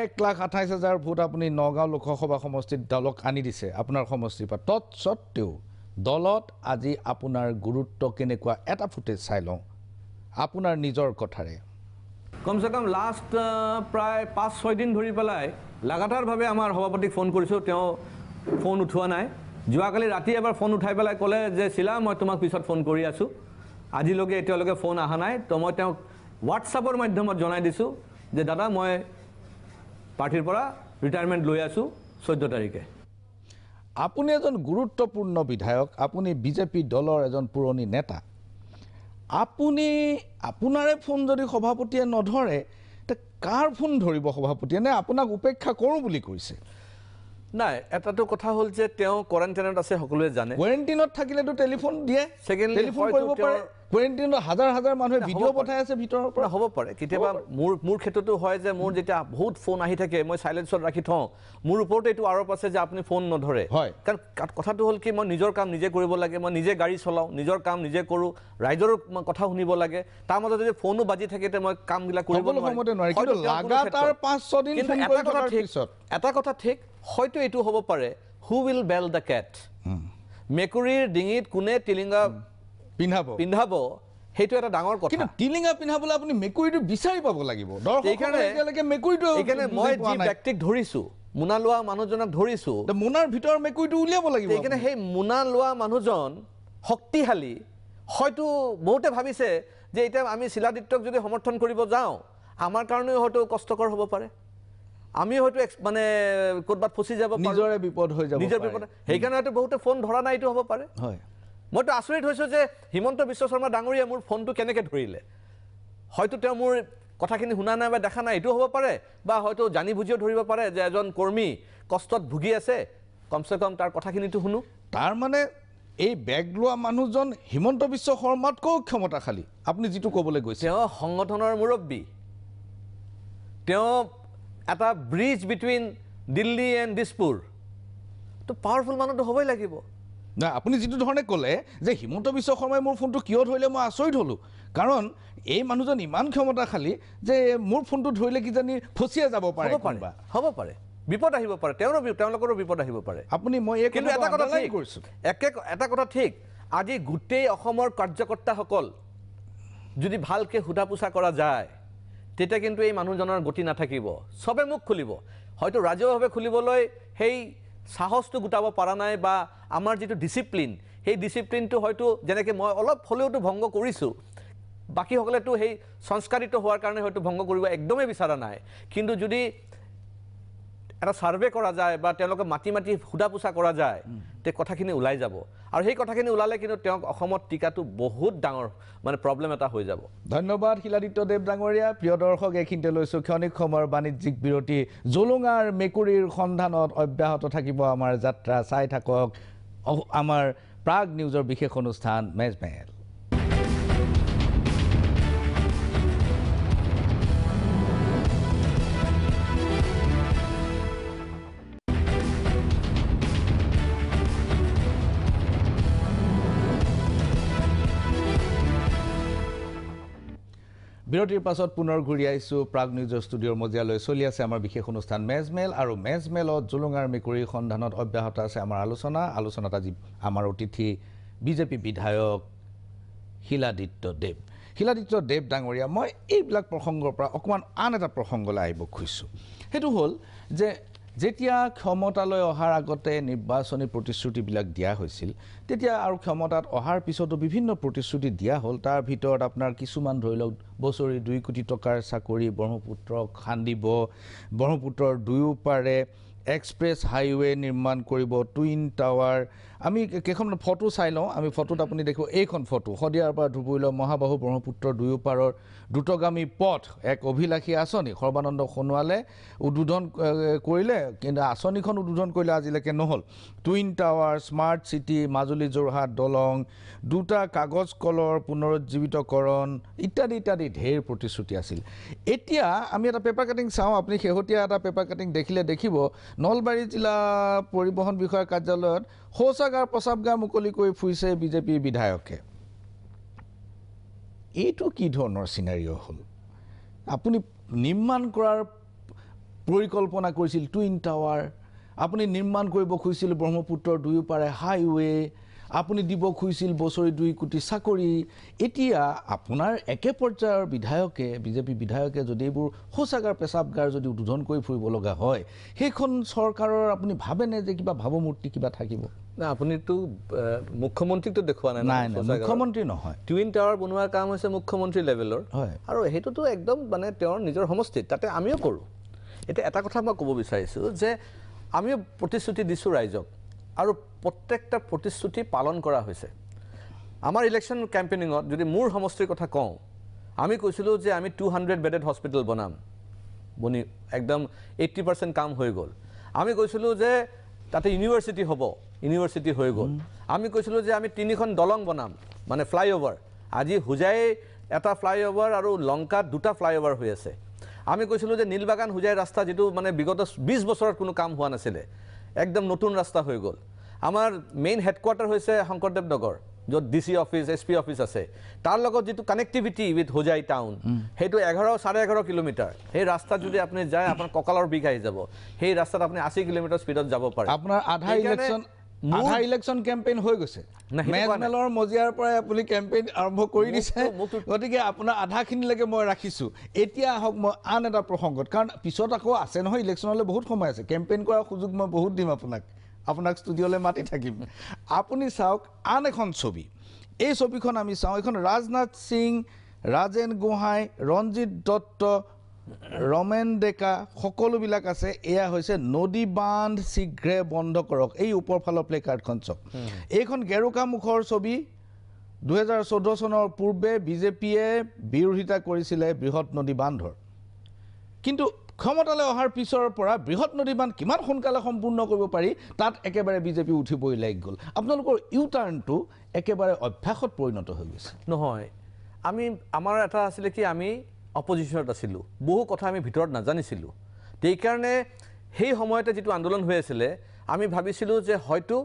এক লাখ আঠাইছ হাজাৰ ভোট আপুনি নগাঁও লোকসভা সমষ্টিত দলক আনি দিছে আপোনাৰ সমষ্টিৰ পৰা তৎসত্ত্বেও দলত আজি আপোনাৰ গুৰুত্ব কেনেকুৱা এটা ফুটেজ চাই লওঁ আপোনাৰ নিজৰ কথাৰে কমচে কম লাষ্ট প্ৰায় পাঁচ ছয় দিন ধৰি পেলাই লাগাতাৰভাৱে আমাৰ সভাপতিক ফোন কৰিছোঁ তেওঁ ফোন উঠোৱা নাই যোৱাকালি ৰাতি এবাৰ ফোন উঠাই পেলাই ক'লে যে চিলা মই তোমাক পিছত ফোন কৰি আছোঁ আজিলৈকে এতিয়ালৈকে ফোন অহা নাই তো মই তেওঁক হোৱাটছআপৰ মাধ্যমত জনাই দিছোঁ যে দাদা মই পাৰ্টিৰ পৰা ৰিটায়াৰমেণ্ট লৈ আছোঁ চৈধ্য তাৰিখে আপুনি এজন গুৰুত্বপূৰ্ণ বিধায়ক আপুনি বিজেপি দলৰ এজন পুৰণি নেতা আপুনি আপোনাৰে ফোন যদি সভাপতিয়ে নধৰে তে কাৰ ফোন ধৰিব সভাপতিয়ে নে আপোনাক উপেক্ষা কৰোঁ বুলি কৈছে নাই এটাটো কথা হ'ল যে তেওঁ কোৱাৰেণ্টাইনত আছে সকলোৱে জানে কোৱাৰেণ্টাইনত থাকিলেতো টেলিফোন দিয়ে টেলিফোন কৰিব পাৰে কোৱাৰেণ্টিনত হাজাৰ হাজাৰ মানুহে ভিডিঅ' পঠাই আছে ভিতৰৰ পৰা হ'ব পাৰে কেতিয়াবা মোৰ মোৰ ক্ষেত্ৰতো হয় যে মোৰ যেতিয়া বহুত ফোন আহি থাকে মই চাইলেঞ্চত ৰাখি থওঁ মোৰ ওপৰতে এইটো আৰোপ আছে যে আপুনি ফোন নধৰে হয় কাৰণ কথাটো হ'ল কি মই নিজৰ কাম নিজে কৰিব লাগে মই নিজে গাড়ী চলাওঁ নিজৰ কাম নিজে কৰোঁ ৰাইজৰ কথা শুনিব লাগে তাৰ মাজত যদি ফোনো বাজি থাকে তেতিয়া মই কামবিলাক কৰিব এটা কথা ঠিক হয়তো এইটো হ'ব পাৰে হু উইল বেল দ্য কেট মেকুৰীৰ ডিঙিত কোনে টিলিঙা পিন্ধাব পিন্ধাব সেইটো এটা ডাঙৰ কথা কিন্তু টিলিঙা পিন্ধাবলৈ আপুনি মেকুৰীটো বিচাৰি পাব লাগিব মই যি ব্যক্তিক ধৰিছো মোনা লোৱা মানুহজনক ধৰিছো মোনাৰ ভিতৰৰ মেকুৰীটো উলিয়াব লাগিব সেইকাৰণে সেই মোনা লোৱা মানুহজন শক্তিশালী হয়তো বহুতে ভাবিছে যে এতিয়া আমি শিলাদিত্যক যদি সমৰ্থন কৰিব যাওঁ আমাৰ কাৰণেও হয়তো কষ্টকৰ হ'ব পাৰে আমি হয়তো মানে ক'ৰবাত ফচি যাব নিজৰে বিপদ হৈ যাব নিজৰ বিপদ সেইকাৰণে হয়তো বহুতে ফোন ধৰা নাই হ'ব পাৰে হয় মইতো আচৰিত হৈছো যে হিমন্ত বিশ্ব শৰ্মা ডাঙৰীয়াই মোৰ ফোনটো কেনেকৈ ধৰিলে হয়তো তেওঁ মোৰ কথাখিনি শুনা নাই বা দেখা নাই এইটো হ'ব পাৰে বা হয়তো জানি বুজিও ধৰিব পাৰে যে এজন কৰ্মী কষ্টত ভুগি আছে কমচে কম তাৰ কথাখিনিতো শুনো তাৰমানে এই বেগ লোৱা মানুহজন হিমন্ত বিশ্ব শৰ্মাতকৈও ক্ষমতাশালী আপুনি যিটো ক'বলৈ গৈছে তেওঁ সংগঠনৰ মুৰব্বী তেওঁ এটা bridge between Delhi and Dispur তো পাৱাৰফুল মানুহটো হ'বই লাগিব নাই আপুনি যিটো ধৰণে ক'লে যে হিমন্ত বিশ্ব শৰ্মাই মোৰ ফোনটো কিয় ধৰিলে মই আচৰিত হ'লোঁ কাৰণ এই মানুহজন ইমান ক্ষমতাশালী যে মোৰ ফোনটো ধৰিলে কিজানি ফচিয়ে যাব পাৰে হ'ব পাৰে বিপদ আহিব পাৰে তেওঁৰ তেওঁলোকৰো বিপদ আহিব পাৰে আপুনি মই কিন্তু এটা কথা কৰিছোঁ একে এটা কথা ঠিক আজি গোটেই অসমৰ কাৰ্যকৰ্তাসকল যদি ভালকৈ সোধা পোছা কৰা যায় তেতিয়া কিন্তু এই মানুহজনৰ গতি নাথাকিব চবে মোক খুলিব হয়তো ৰাজহুৱাভাৱে খুলিবলৈ সেই সাহসটো গোটাব পৰা নাই বা আমাৰ যিটো ডিচিপ্লিন সেই ডিচিপ্লিনটো হয়তো যেনেকৈ মই অলপ হ'লেওতো ভংগ কৰিছোঁ বাকীসকলেতো সেই সংস্কাৰিত হোৱাৰ কাৰণে হয়তো ভংগ কৰিব একদমেই বিচৰা নাই কিন্তু যদি এটা সার্ভে করা যায় বা তেওঁলোকে মাটি মাটি সুদা পোচা করা যায় তে কথাখিনি উলাই যাব আর সেই কথাখিনি উলালে কিন্তু টিকাটো বহুত ডাঙৰ মানে প্ৰবলেম এটা হৈ যাব ধন্যবাদ শিলাদিত্য দেৱ ডাঙৰিয়া প্ৰিয় দৰ্শক এইখিনিতে লৈছো ক্ষণিক সময়ৰ বাণিজ্যিক বিৰতি জোলুঙাৰ মেকুৰীৰ সন্ধানত অব্যাহত থাকিব আমাৰ যাত্ৰা চাই থাকক আমাৰ প্ৰাগ নিউজৰ বিশেষ অনুষ্ঠান মেজমেহেল বিৰতিৰ পাছত পুনৰ ঘূৰি আহিছোঁ প্ৰাগ নিউজৰ ষ্টুডিঅ'ৰ মজিয়ালৈ চলি আছে আমাৰ বিশেষ অনুষ্ঠান মেজমেল আৰু মেজমেলত জুলুঙাৰ মেকুৰীৰ সন্ধানত অব্যাহত আছে আমাৰ আলোচনা আলোচনাত আজি আমাৰ অতিথি বিজেপি বিধায়ক শিলাদিত্য দেৱ শিলাদিত্য দেৱ ডাঙৰীয়া মই এইবিলাক প্ৰসংগৰ পৰা অকণমান আন এটা প্ৰসংগলৈ আহিব খুজিছোঁ সেইটো হ'ল যে যেতিয়া ক্ষমতালৈ অহাৰ আগতে নিৰ্বাচনী প্ৰতিশ্ৰুতিবিলাক দিয়া হৈছিল তেতিয়া আৰু ক্ষমতাত অহাৰ পিছতো বিভিন্ন প্ৰতিশ্ৰুতি দিয়া হ'ল তাৰ ভিতৰত আপোনাৰ কিছুমান ধৰি লওক বছৰি দুই কোটি টকাৰ চাকৰি ব্ৰহ্মপুত্ৰক খান্দিব ব্ৰহ্মপুত্ৰৰ দুয়োপাৰে এক্সপ্ৰেছ হাইৱে নিৰ্মাণ কৰিব টুইন টাৱাৰ আমি কেইখন ফটো চাই লওঁ আমি ফটোত আপুনি দেখোঁ এইখন ফটো শদিয়াৰ পৰা ধুবুৰীলৈ মহাবাহু ব্ৰহ্মপুত্ৰ পাৰৰ দ্ৰুতগামী পথ এক অভিলাষী আঁচনি সৰ্বানন্দ সোণোৱালে উদ্বোধন কৰিলে কিন্তু আঁচনিখন উদ্বোধন কৰিলে আজিলৈকে নহ'ল twin tower smart city Majuli Jorhat দলং দুটা কাগজ কলৰ পুনৰুজ্জীৱিতকৰণ ইত্যাদি ইত্যাদি ঢেৰ প্ৰতিশ্ৰুতি আছিল এতিয়া আমি এটা পেপাৰ কাটিং চাওঁ আপুনি শেহতীয়া এটা পেপাৰ কাটিং দেখিলে দেখিব নলবাৰী জিলা পৰিবহণ বিষয়াৰ কাৰ্যালয়ত শৌচাগাৰ প্ৰস্ৰাৱগাৰ মুকলি কৰি ফুৰিছে বিজেপিৰ বিধায়কে এইটো কি ধৰণৰ চিনাৰিঅ' হ'ল আপুনি নিৰ্মাণ কৰাৰ পৰিকল্পনা কৰিছিল টুইন টাৱাৰ আপুনি নিৰ্মাণ কৰিব খুজিছিল ব্ৰহ্মপুত্ৰৰ দুয়োপাৰে হাইৱে' আপুনি দিব খুজিছিল বছৰি দুই কোটি চাকৰি এতিয়া আপোনাৰ একে পৰ্যায়ৰ বিধায়কে বিজেপি বিধায়কে যদি এইবোৰ শৌচাগাৰ পেচাবগাৰ যদি উদ্বোধন কৰি ফুৰিব লগা হয় সেইখন চৰকাৰৰ আপুনি ভাবেনে যে কিবা ভাৱমূৰ্তি কিবা থাকিব না আপুনিতো মুখ্যমন্ত্ৰীকতো দেখুৱা নাই নাই মুখ্যমন্ত্ৰী নহয় টুইন টাৱাৰ বনোৱাৰ কাম হৈছে মুখ্যমন্ত্ৰী লেভেলৰ হয় আৰু সেইটোতো একদম মানে তেওঁৰ নিজৰ সমষ্টিত তাতে আমিও কৰোঁ এতিয়া এটা কথা মই ক'ব বিচাৰিছোঁ যে আমিও প্ৰতিশ্ৰুতি দিছোঁ ৰাইজক আৰু প্ৰত্যেকটা প্ৰতিশ্ৰুতি পালন কৰা হৈছে আমাৰ ইলেকশ্যন কেম্পেইনিঙত যদি মোৰ সমষ্টিৰ কথা কওঁ আমি কৈছিলোঁ যে আমি টু হাণ্ড্ৰেড বেডেড হস্পিটেল বনাম বনি একদম এইট্টি পাৰ্চেণ্ট কাম হৈ গ'ল আমি কৈছিলোঁ যে তাতে ইউনিভাৰ্চিটি হ'ব ইউনিভাৰ্চিটি হৈ গ'ল আমি কৈছিলোঁ যে আমি তিনিখন দলং বনাম মানে ফ্লাইঅভাৰ আজি হোজাই এটা ফ্লাইঅভাৰ আৰু লংকাত দুটা ফ্লাইঅভাৰ হৈ আছে আমি কৈছিলোঁ যে নীলবাগান হোজাই ৰাস্তা যিটো মানে বিগত বিছ বছৰত কোনো কাম হোৱা নাছিলে একদম নতুন রাস্তা হয়ে গ'ল আমাৰ মেইন হেডকোৱাৰ্টাৰ হৈছে শংকৰদেৱ নগৰ য'ত D C office S P office আছে তাৰ লগত যিটো কানেক্টিভিটি উইথ হোজাই টাউন সেইটো এঘাৰ চাৰে এঘাৰ কিলোমিটাৰ সেই ৰাস্তাত যদি আপুনি যায় আপোনাৰ কঁকালৰ বিষ আহি যাব সেই ৰাস্তাত আপুনি আশী কিলোমিটাৰ স্পিডত যাব পাৰে আপোনাৰ আধা ইলেকশ্যন আধা ইলেকশন কেম্পেইন হৈ গৈছে মেজমেলৰ মজিয়াৰ পৰাই আপুনি কেম্পেইন আৰম্ভ কৰি দিছে গতিকে আপোনাৰ আধাখিনিলৈকে মই ৰাখিছোঁ এতিয়া আহক মই আন এটা প্ৰসংগত কাৰণ পিছত আকৌ আছে নহয় ইলেকশ্যনলৈ বহুত সময় আছে কেম্পেইন কৰাৰ সুযোগ মই বহুত দিম আপোনাক আপোনাক ষ্টুডিঅ'লৈ মাতি থাকিম আপুনি চাওক আন এখন ছবি এই ছবিখন আমি চাওঁ এইখন ৰাজনাথ সিং ৰাজেন গোহাঁই ৰঞ্জিত দত্ত ৰমেন ডেকা সকলোবিলাক আছে এয়া হৈছে নদী বান্ধ শীঘ্ৰে বন্ধ কৰক এই ওপৰ ফালৰ প্লে কাৰ্ডখন চাওক এইখন গেৰুকা মুখৰ ছবি দুহেজাৰ চৈধ্য চনৰ পূৰ্বে বিজেপিয়ে বিৰোধিতা কৰিছিলে বৃহৎ নদী বান্ধৰ কিন্তু ক্ষমতালৈ অহাৰ পিছৰ পৰা বৃহৎ নদী বান্ধ কিমান সোনকালে সম্পূৰ্ণ কৰিব পাৰি তাত একেবাৰে বিজেপি উঠি পৰি লাগি গ'ল আপোনালোকৰ ইউ টাৰ্ণটো একেবাৰে অভ্যাসত পৰিণত হৈ গৈছে নহয় আমি আমাৰ এটা আছিলে কি আমি অপজিশ্যনত আছিলোঁ বহু কথা আমি ভিতৰত নাজানিছিলোঁ সেইকাৰণে সেই সময়তে যিটো আন্দোলন হৈ আছিলে আমি ভাবিছিলোঁ যে হয়তো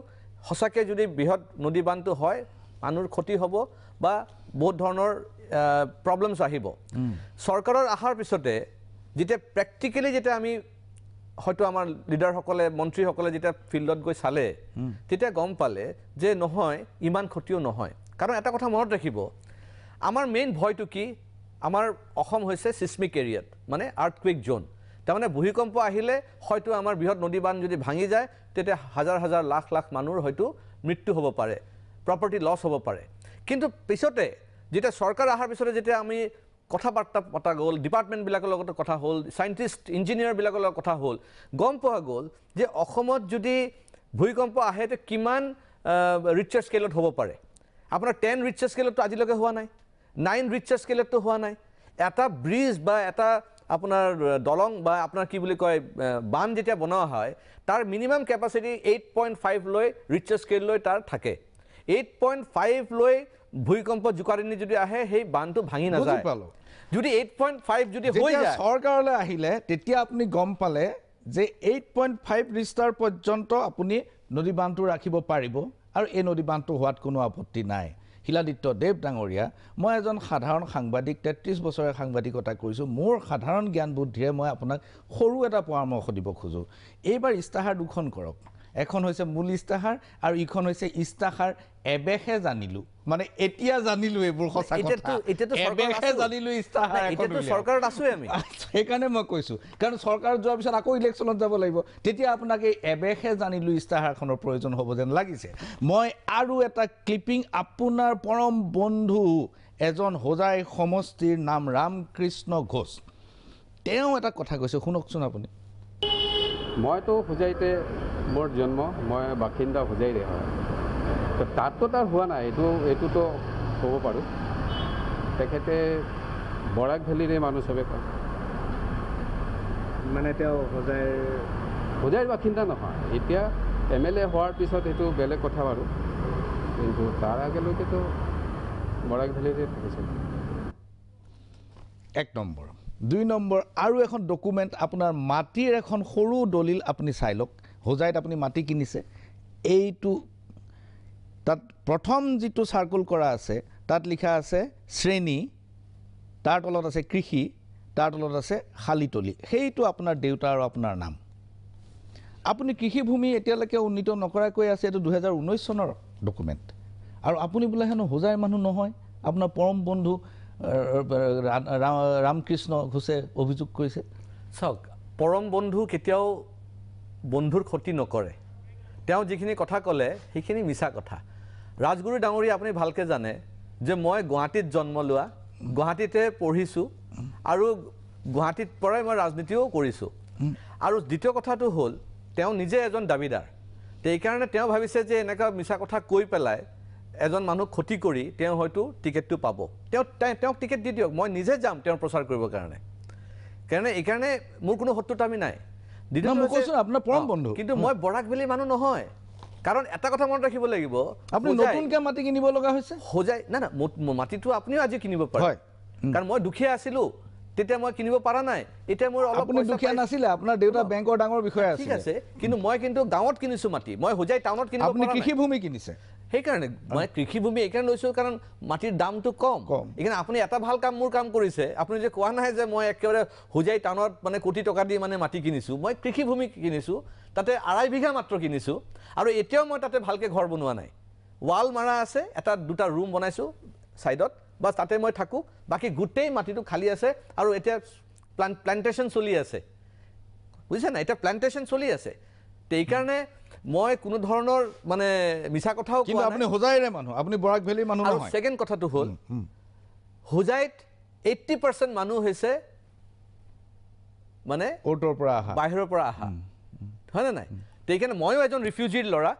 সঁচাকৈ যদি বৃহৎ নদী বান্ধটো হয় মানুহৰ ক্ষতি হ'ব বা বহুত ধৰণৰ প্ৰব্লেমছ আহিব চৰকাৰৰ অহাৰ পিছতে যেতিয়া প্ৰেক্টিকেলি যেতিয়া আমি হয়তো আমাৰ লিডাৰসকলে মন্ত্ৰীসকলে যেতিয়া ফিল্ডত গৈ চালে তেতিয়া গম পালে যে নহয় ইমান ক্ষতিও নহয় কাৰণ এটা কথা মনত ৰাখিব আমাৰ মেইন ভয়টো কি আমাৰ অসম হৈছে সিস্মিক এৰিয়াত মানে আৰ্থকুইক জ'ন তাৰমানে ভূমিকম্প আহিলে হয়তো আমাৰ বৃহৎ নদী বান্ধ যদি ভাঙি যায় তেতিয়া হাজাৰ হাজাৰ লাখ লাখ মানুহৰ হয়তো মৃত্যু হ'ব পাৰে প্ৰপাৰ্টি লছ হ'ব পাৰে কিন্তু পিছতে যেতিয়া চৰকাৰ অহাৰ পিছতে যেতিয়া আমি কথা বাৰ্তা পতা গ'ল ডিপাৰ্টমেণ্টবিলাকৰ লগতো কথা হ'ল ছাইণ্টিষ্ট ইঞ্জিনিয়াৰবিলাকৰ লগত কথা হ'ল গম পোৱা গ'ল যে অসমত যদি ভূমিকম্প আহে তে কিমান ৰিচাৰ স্কেলত হ'ব পাৰে আপোনাৰ টেন ৰিচাৰ স্কেলতটো আজিলৈকে হোৱা নাই নাইন ৰিচাৰ্জ কালেক্টৰ হোৱা নাই এটা ব্ৰিজ বা এটা আপোনাৰ দলং বা আপোনাৰ কি বুলি কয় বান্ধ যেতিয়া বনোৱা হয় তাৰ minimum capacity eight point five লৈ ৰিচাৰ্জ স্কেল লৈ তাৰ থাকে এইট পইণ্ট ফাইভ লৈ ভূমিকম্প জোকারিণী যদি আহে সেই বান্ধটো ভাঙি নাযায় যায় যদি এইট পইণ্ট ফাইভ যদি চৰকাৰলৈ আহিলে তেতিয়া আপুনি গম পালে যে এইট পইণ্ট ফাইভ ৰিস্টাৰ পৰ্যন্ত আপুনি নদী বান্ধটো ৰাখিব পাৰিব আৰু এই নদী বান্ধটো হোৱাত কোনো আপত্তি নাই শিলাদিত্য দেৱ ডাঙৰীয়া মই এজন সাধাৰণ সাংবাদিক তেত্ৰিছ বছৰে সাংবাদিকতা কৰিছোঁ মোৰ সাধাৰণ জ্ঞান বুদ্ধিৰে মই আপোনাক সৰু এটা পৰামৰ্শ দিব খোজোঁ এইবাৰ ইস্তাহাৰ দুখন কৰক এখন হৈছে মূল ইস্তাহাৰ আৰু ইখন হৈছে ইস্তাহাৰ এবেহে জানিলো মানে এতিয়া জানিলো এইবোৰ সঁচা জানিলো ইস্তাহাৰ আছোৱে আমি সেইকাৰণে মই কৈছো কাৰণ চৰকাৰ যোৱাৰ পিছত আকৌ ইলেকশ্যনত যাব লাগিব তেতিয়া আপোনাক এই এবেহে জানিলো ইস্তাহাৰখনৰ প্ৰয়োজন হ'ব যেন লাগিছে মই আৰু এটা ক্লিপিং আপোনাৰ পৰম বন্ধু এজন হোজাই সমষ্টিৰ নাম ৰামকৃষ্ণ ঘোষ তেওঁ এটা কথা কৈছে শুনকচোন আপুনি মইতো হোজাইতে মোৰ জন্ম মই বাসিন্দা হোজাইৰে হয় তাততো তাৰ হোৱা নাই এইটো এইটোতো ক'ব পাৰোঁ তেখেতে বৰাক ভেলীৰে মানুহ চবে কয় মানে তেওঁ হোজাইৰ হোজাইৰ বাসিন্দা নহয় এতিয়া এম এল এ হোৱাৰ পিছত সেইটো বেলেগ কথা বাৰু কিন্তু তাৰ আগলৈকেতো বৰাক ভেলীৰে থাকিছিল এক নম্বৰ দুই নম্বৰ আৰু এখন ডকুমেণ্ট আপোনাৰ মাটিৰ এখন সৰু দলিল আপুনি চাই লওক হোজাইত আপুনি মাটি কিনিছে এইটো তাত প্ৰথম যিটো চাৰ্কুল কৰা আছে তাত লিখা আছে শ্ৰেণী তাৰ তলত আছে কৃষি তাৰ তলত আছে শালিতলি সেইটো আপোনাৰ দেউতা আৰু আপোনাৰ নাম আপুনি কৃষিভূমি এতিয়ালৈকে উন্নীত নকৰাকৈ আছে এইটো দুহেজাৰ ঊনৈছ চনৰ ডকুমেণ্ট আৰু আপুনি বোলে হেনো হোজাই মানুহ নহয় আপোনাৰ পৰম বন্ধু ৰামকৃষ্ণ ঘোষে অভিযোগ কৰিছে চাওক পৰম বন্ধু কেতিয়াও বন্ধুৰ ক্ষতি নকৰে তেওঁ যিখিনি কথা ক'লে সেইখিনি মিছা কথা ৰাজগুৰু ডাঙৰীয়া আপুনি ভালকৈ জানে যে মই গুৱাহাটীত জন্ম লোৱা গুৱাহাটীতে পঢ়িছোঁ আৰু গুৱাহাটীত পৰাই মই ৰাজনীতিও কৰিছোঁ আৰু দ্বিতীয় কথাটো হ'ল তেওঁ নিজে এজন দাবীদাৰ তে এইকাৰণে তেওঁ ভাবিছে যে এনেকুৱা মিছা কথা কৈ পেলাই এজন মানুহ ক্ষতি কৰি তেওঁ হয়তো টিকেটটো পাব তেওঁ তেওঁক টিকেট দি দিয়ক মই নিজে যাম তেওঁৰ প্ৰচাৰ কৰিবৰ কাৰণে কাৰণে এইকাৰণে মোৰ কোনো আমি নাই কিন্তু মই বৰাক বেলি মানুহ নহয় কাৰণ এটা কথা মনত ৰাখিব লাগিব আপুনি নতুনকে মাটি কিনিব লগা হৈছে সজাই না না মাটিটো আপুনিও আজি কিনিব পাৰে কাৰণ মই দুখীয়া আছিলো তেতিয়া মই কিনিব পাৰা নাই এতিয়া মোৰ অলপ দুখীয়া নাছিলে আপোনাৰ দেউতা বেংকৰ ডাঙৰ বিষয়া আছে ঠিক আছে কিন্তু মই কিন্তু গাঁৱত কিনিছো মাটি মই হোজাই টাউনত কিনিব আপুনি কৃষি ভূমি কিনিছে সেইকাৰণে মই কৃষিভূমি এইকাৰণে লৈছোঁ কাৰণ মাটিৰ দামটো কম কম এইকাৰণে আপুনি এটা ভাল কাম মোৰ কাম কৰিছে আপুনি যে কোৱা নাই যে মই একেবাৰে হোজাই টাউনত মানে কোটি টকা দি মানে মাটি কিনিছোঁ মই কৃষিভূমি কিনিছোঁ তাতে আঢ়াই বিঘা মাত্ৰ কিনিছোঁ আৰু এতিয়াও মই তাতে ভালকৈ ঘৰ বনোৱা নাই ৱাল মাৰা আছে এটা দুটা ৰুম বনাইছোঁ ছাইডত বা তাতে মই থাকোঁ বাকী গোটেই মাটিটো খালী আছে আৰু এতিয়া প্লেণ্টেশ্যন চলি আছে বুজিছে নাই এতিয়া প্লেণ্টেশ্যন চলি আছে সেইকাৰণে মই কোনো ধৰণৰ মানে মিছা কথাও আপুনি হোজাইৰে মানুহ আপুনি বৰাক ভেলীৰ মানুহ নহয় ছেকেণ্ড কথাটো হ'ল হোজাইত এইটি পাৰ্চেণ্ট মানুহ হৈছে মানে ক'ৰ্টৰ পৰা অহা বাহিৰৰ পৰা অহা হয়নে নাই সেইকাৰণে ময়ো এজন ৰিফিউজিৰ ল'ৰা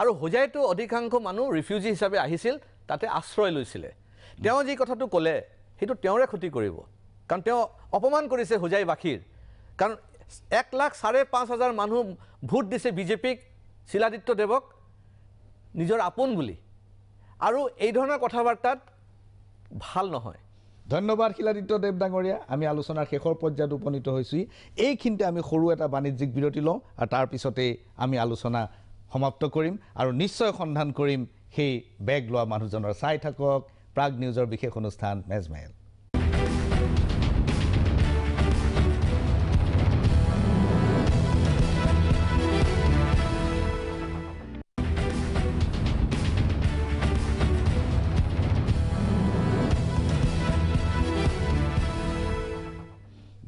আৰু হোজাইতো অধিকাংশ মানুহ ৰিফিউজি হিচাপে আহিছিল তাতে আশ্ৰয় লৈছিলে তেওঁ যি কথাটো ক'লে সেইটো তেওঁৰে ক্ষতি কৰিব কাৰণ তেওঁ অপমান কৰিছে হোজাইবাসীৰ কাৰণ এক লাখ চাৰে পাঁচ হাজাৰ মানুহ ভোট দিছে বিজেপিক শিলাদিত্য দেৱক নিজৰ আপোন বুলি আৰু এই ধৰণৰ কথা বাৰ্তাত ভাল নহয় ধন্যবাদ শিলাদিত্য দেৱ ডাঙৰীয়া আমি আলোচনাৰ শেষৰ পৰ্যায়ত উপনীত হৈছোঁ এইখিনিতে আমি সৰু এটা বাণিজ্যিক বিৰতি লওঁ আৰু তাৰ পিছতেই আমি আলোচনা সমাপ্ত কৰিম আৰু নিশ্চয় সন্ধান কৰিম সেই বেগ লোৱা মানুহজনৰ চাই থাকক প্ৰাগ নিউজৰ বিশেষ অনুষ্ঠান মেজমেহেল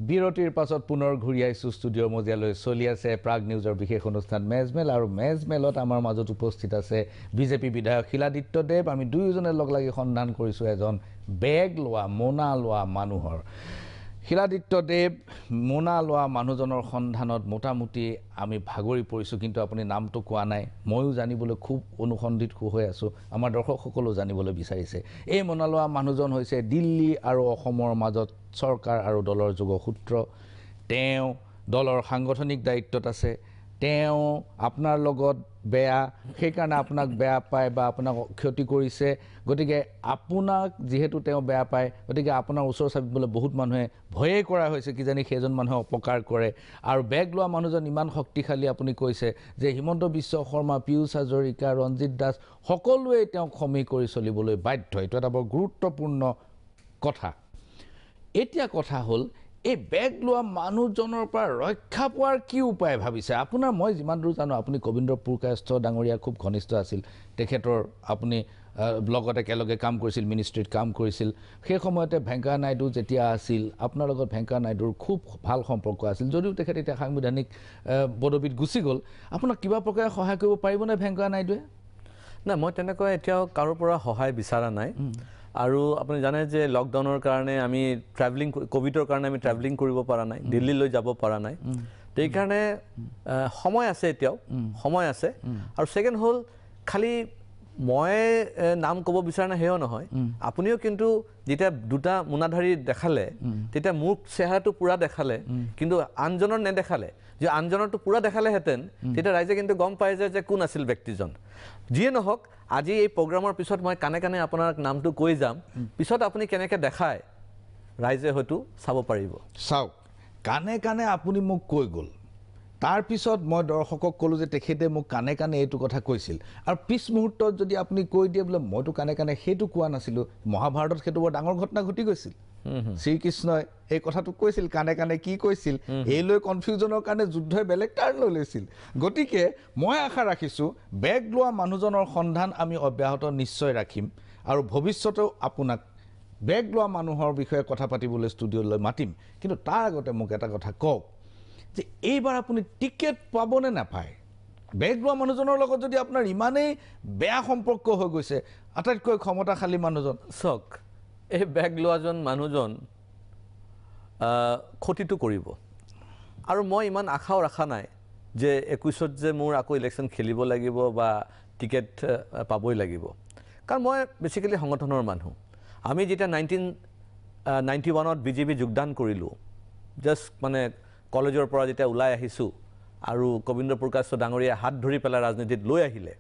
বিৰতিৰ পাছত পুনৰ ঘূৰি আহিছোঁ ষ্টুডিঅ' মজিয়ালৈ চলি আছে প্ৰাগ নিউজৰ বিশেষ অনুষ্ঠান মেজমেল আৰু মেজমেলত আমাৰ মাজত উপস্থিত আছে বিজেপি বিধায়ক শিলাদিত্য দেৱ আমি দুয়োজনে লগ লাগি সন্ধান কৰিছোঁ এজন বেগ লোৱা মোনা লোৱা মানুহৰ শিলাদিত্য দেৱ মোনা লোৱা মানুহজনৰ সন্ধানত মোটামুটি আমি ভাগৰি পৰিছোঁ কিন্তু আপুনি নামটো কোৱা নাই ময়ো জানিবলৈ খুব অনুসন্ধিত সু হৈ আছোঁ আমাৰ দৰ্শকসকলেও জানিবলৈ বিচাৰিছে এই মোনা লোৱা মানুহজন হৈছে দিল্লী আৰু অসমৰ মাজত চৰকাৰ আৰু দলৰ যোগসূত্ৰ তেওঁ দলৰ সাংগঠনিক দায়িত্বত আছে তেওঁ আপোনাৰ লগত বেয়া সেইকাৰণে আপোনাক বেয়া পায় বা আপোনাক ক্ষতি কৰিছে গতিকে আপোনাক যিহেতু তেওঁ বেয়া পায় গতিকে আপোনাৰ ওচৰ চাপিবলৈ বহুত মানুহে ভয়ে কৰা হৈছে কিজানি সেইজন মানুহে অপকাৰ কৰে আৰু বেগ লোৱা মানুহজন ইমান শক্তিশালী আপুনি কৈছে যে হিমন্ত বিশ্ব শৰ্মা পীয়ুষ হাজৰিকা ৰঞ্জিত দাস সকলোৱে তেওঁক সমী কৰি চলিবলৈ বাধ্য এইটো এটা বৰ গুৰুত্বপূৰ্ণ কথা এতিয়া কথা হ'ল এই বেগ লোৱা মানুহজনৰ পৰা ৰক্ষা পোৱাৰ কি উপায় ভাবিছে আপোনাৰ মই যিমান দূৰ জানো আপুনি গোবিন্দ পুৰকাশ্য ডাঙৰীয়া খুব ঘনিষ্ঠ আছিল তেখেতৰ আপুনি ব্লকত একেলগে কাম কৰিছিল মিনিষ্ট্ৰিত কাম কৰিছিল সেই সময়তে ভেংকায়া নাইডু যেতিয়া আছিল আপোনাৰ লগত ভেংকায়া নাইডুৰ খুব ভাল সম্পৰ্ক আছিল যদিও তেখেত এতিয়া সাংবিধানিক পদবীত গুচি গ'ল আপোনাক কিবা প্ৰকাৰে সহায় কৰিব পাৰিবনে ভেংকায়া নাইডুৱে নাই মই তেনেকৈ এতিয়াও কাৰো পৰা সহায় বিচৰা নাই আৰু আপুনি জানে যে লকডাউনৰ কাৰণে আমি ট্ৰেভেলিং কভিডৰ কাৰণে আমি ট্ৰেভেলিং কৰিব পৰা নাই দিল্লীলৈ যাব পৰা নাই সেইকাৰণে সময় আছে এতিয়াও সময় আছে আৰু ছেকেণ্ড হ'ল খালি মই নাম ক'ব বিচৰা নাই সেয়াও নহয় আপুনিও কিন্তু যেতিয়া দুটা মোনাধাৰী দেখালে তেতিয়া মোক চেহেৰাটো পূৰা দেখালে কিন্তু আনজনৰ নেদেখালে যে আনজনৰটো পূৰা দেখালেহেঁতেন তেতিয়া ৰাইজে কিন্তু গম পাই যায় যে কোন আছিল ব্যক্তিজন যিয়ে নহওক আজি এই প্ৰগ্ৰামৰ পিছত মই কাণে কাণে আপোনাক নামটো কৈ যাম পিছত আপুনি কেনেকৈ দেখায় ৰাইজে হয়তো চাব পাৰিব চাওক কাণে কাণে আপুনি মোক কৈ গ'ল তাৰপিছত মই দৰ্শকক ক'লোঁ যে তেখেতে মোক কাণে কাণে এইটো কথা কৈছিল আৰু পিছ মুহূৰ্তত যদি আপুনি কৈ দিয়ে বোলে মইতো কাণে কাণে সেইটো কোৱা নাছিলোঁ মহাভাৰতত সেইটো বৰ ডাঙৰ ঘটনা ঘটি গৈছিল শ্ৰীকৃষ্ণই এই কথাটো কৈছিল কাণে কাণে কি কৈছিল এই লৈ কনফিউজনৰ কাৰণে যুদ্ধই বেলেগ টাৰ্ণ লৈ লৈছিল গতিকে মই আশা ৰাখিছোঁ বেগ লোৱা মানুহজনৰ সন্ধান আমি অব্যাহত নিশ্চয় ৰাখিম আৰু ভৱিষ্যতেও আপোনাক বেগ লোৱা মানুহৰ বিষয়ে কথা পাতিবলৈ ষ্টুডিঅ'লৈ মাতিম কিন্তু তাৰ আগতে মোক এটা কথা কওক যে এইবাৰ আপুনি টিকেট পাবনে নাপায় বেগ লোৱা মানুহজনৰ লগত যদি আপোনাৰ ইমানেই বেয়া সম্পৰ্ক হৈ গৈছে আটাইতকৈ ক্ষমতাশালী মানুহজন চাওক এই বেগ লোৱাজন মানুহজন ক্ষতিটো কৰিব আৰু মই ইমান আশাও ৰখা নাই যে একৈছত যে মোৰ আকৌ ইলেকশ্যন খেলিব লাগিব বা টিকেট পাবই লাগিব কাৰণ মই বেচিকেলি সংগঠনৰ মানুহ আমি যেতিয়া নাইণ্টিন নাইণ্টি ওৱানত বিজেপি যোগদান কৰিলোঁ জাষ্ট মানে কলেজৰ পৰা যেতিয়া ওলাই আহিছোঁ আৰু কবীন্দ্ৰ প্ৰকাশ ডাঙৰীয়াই হাত ধৰি পেলাই ৰাজনীতিত লৈ আহিলে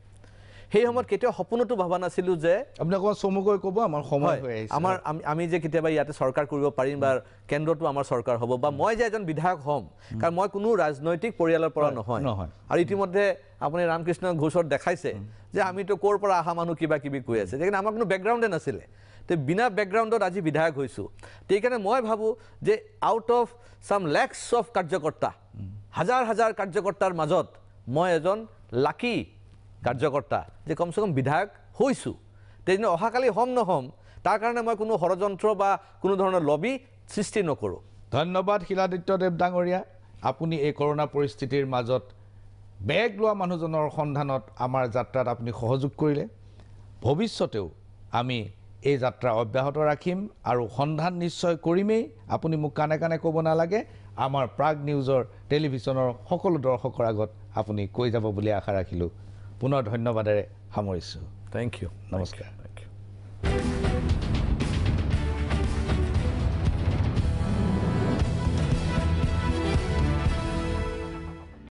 সেই সময়ত কেতিয়াও সপোনতো ভবা নাছিলোঁ যে আপুনি চমুকৈ ক'ব আমাৰ সময় আমাৰ আমি যে কেতিয়াবা ইয়াতে চৰকাৰ কৰিব পাৰিম বা কেন্দ্ৰটো আমাৰ চৰকাৰ হ'ব বা মই যে এজন বিধায়ক হ'ম কাৰণ মই কোনো ৰাজনৈতিক পৰিয়ালৰ পৰা নহয় আৰু ইতিমধ্যে আপুনি ৰামকৃষ্ণ ঘোষত দেখাইছে যে আমিতো ক'ৰ পৰা অহা মানুহ কিবা কিবি কৈ আছে যে আমাৰ কোনো বেকগ্ৰাউণ্ডে নাছিলে তে বিনা বেকগ্ৰাউণ্ডত আজি বিধায়ক হৈছো সেইকাৰণে মই ভাবোঁ যে out of some lakhs of কাৰ্যকৰ্তা হাজাৰ হাজাৰ কাৰ্যকৰ্তাৰ মাজত মই এজন লাকি কাৰ্যকৰ্তা যে কমচে কম বিধায়ক হৈছোঁ তে অহাকালি হম নহম তাৰ কাৰণে মই কোনো ষড়যন্ত্ৰ বা কোনো ধৰণৰ লবি সৃষ্টি নকৰোঁ ধন্যবাদ শিলাদিত্য দেৱ ডাঙৰীয়া আপুনি এই কৰোণা পৰিস্থিতিৰ মাজত বেগ লোৱা মানুহজনৰ সন্ধানত আমাৰ যাত্ৰাত আপুনি সহযোগ কৰিলে ভৱিষ্যতেও আমি এই যাত্ৰা অব্যাহত ৰাখিম আৰু সন্ধান নিশ্চয় কৰিমেই আপুনি মোক কাণে কাণে ক'ব নালাগে আমাৰ প্ৰাগ নিউজৰ টেলিভিশ্যনৰ সকলো দৰ্শকৰ আগত আপুনি কৈ যাব বুলি আশা ৰাখিলোঁ পুনৰ ধন্যবাদেৰে সামৰিছোঁ থেংক ইউ নমস্কাৰ থেংক ইউ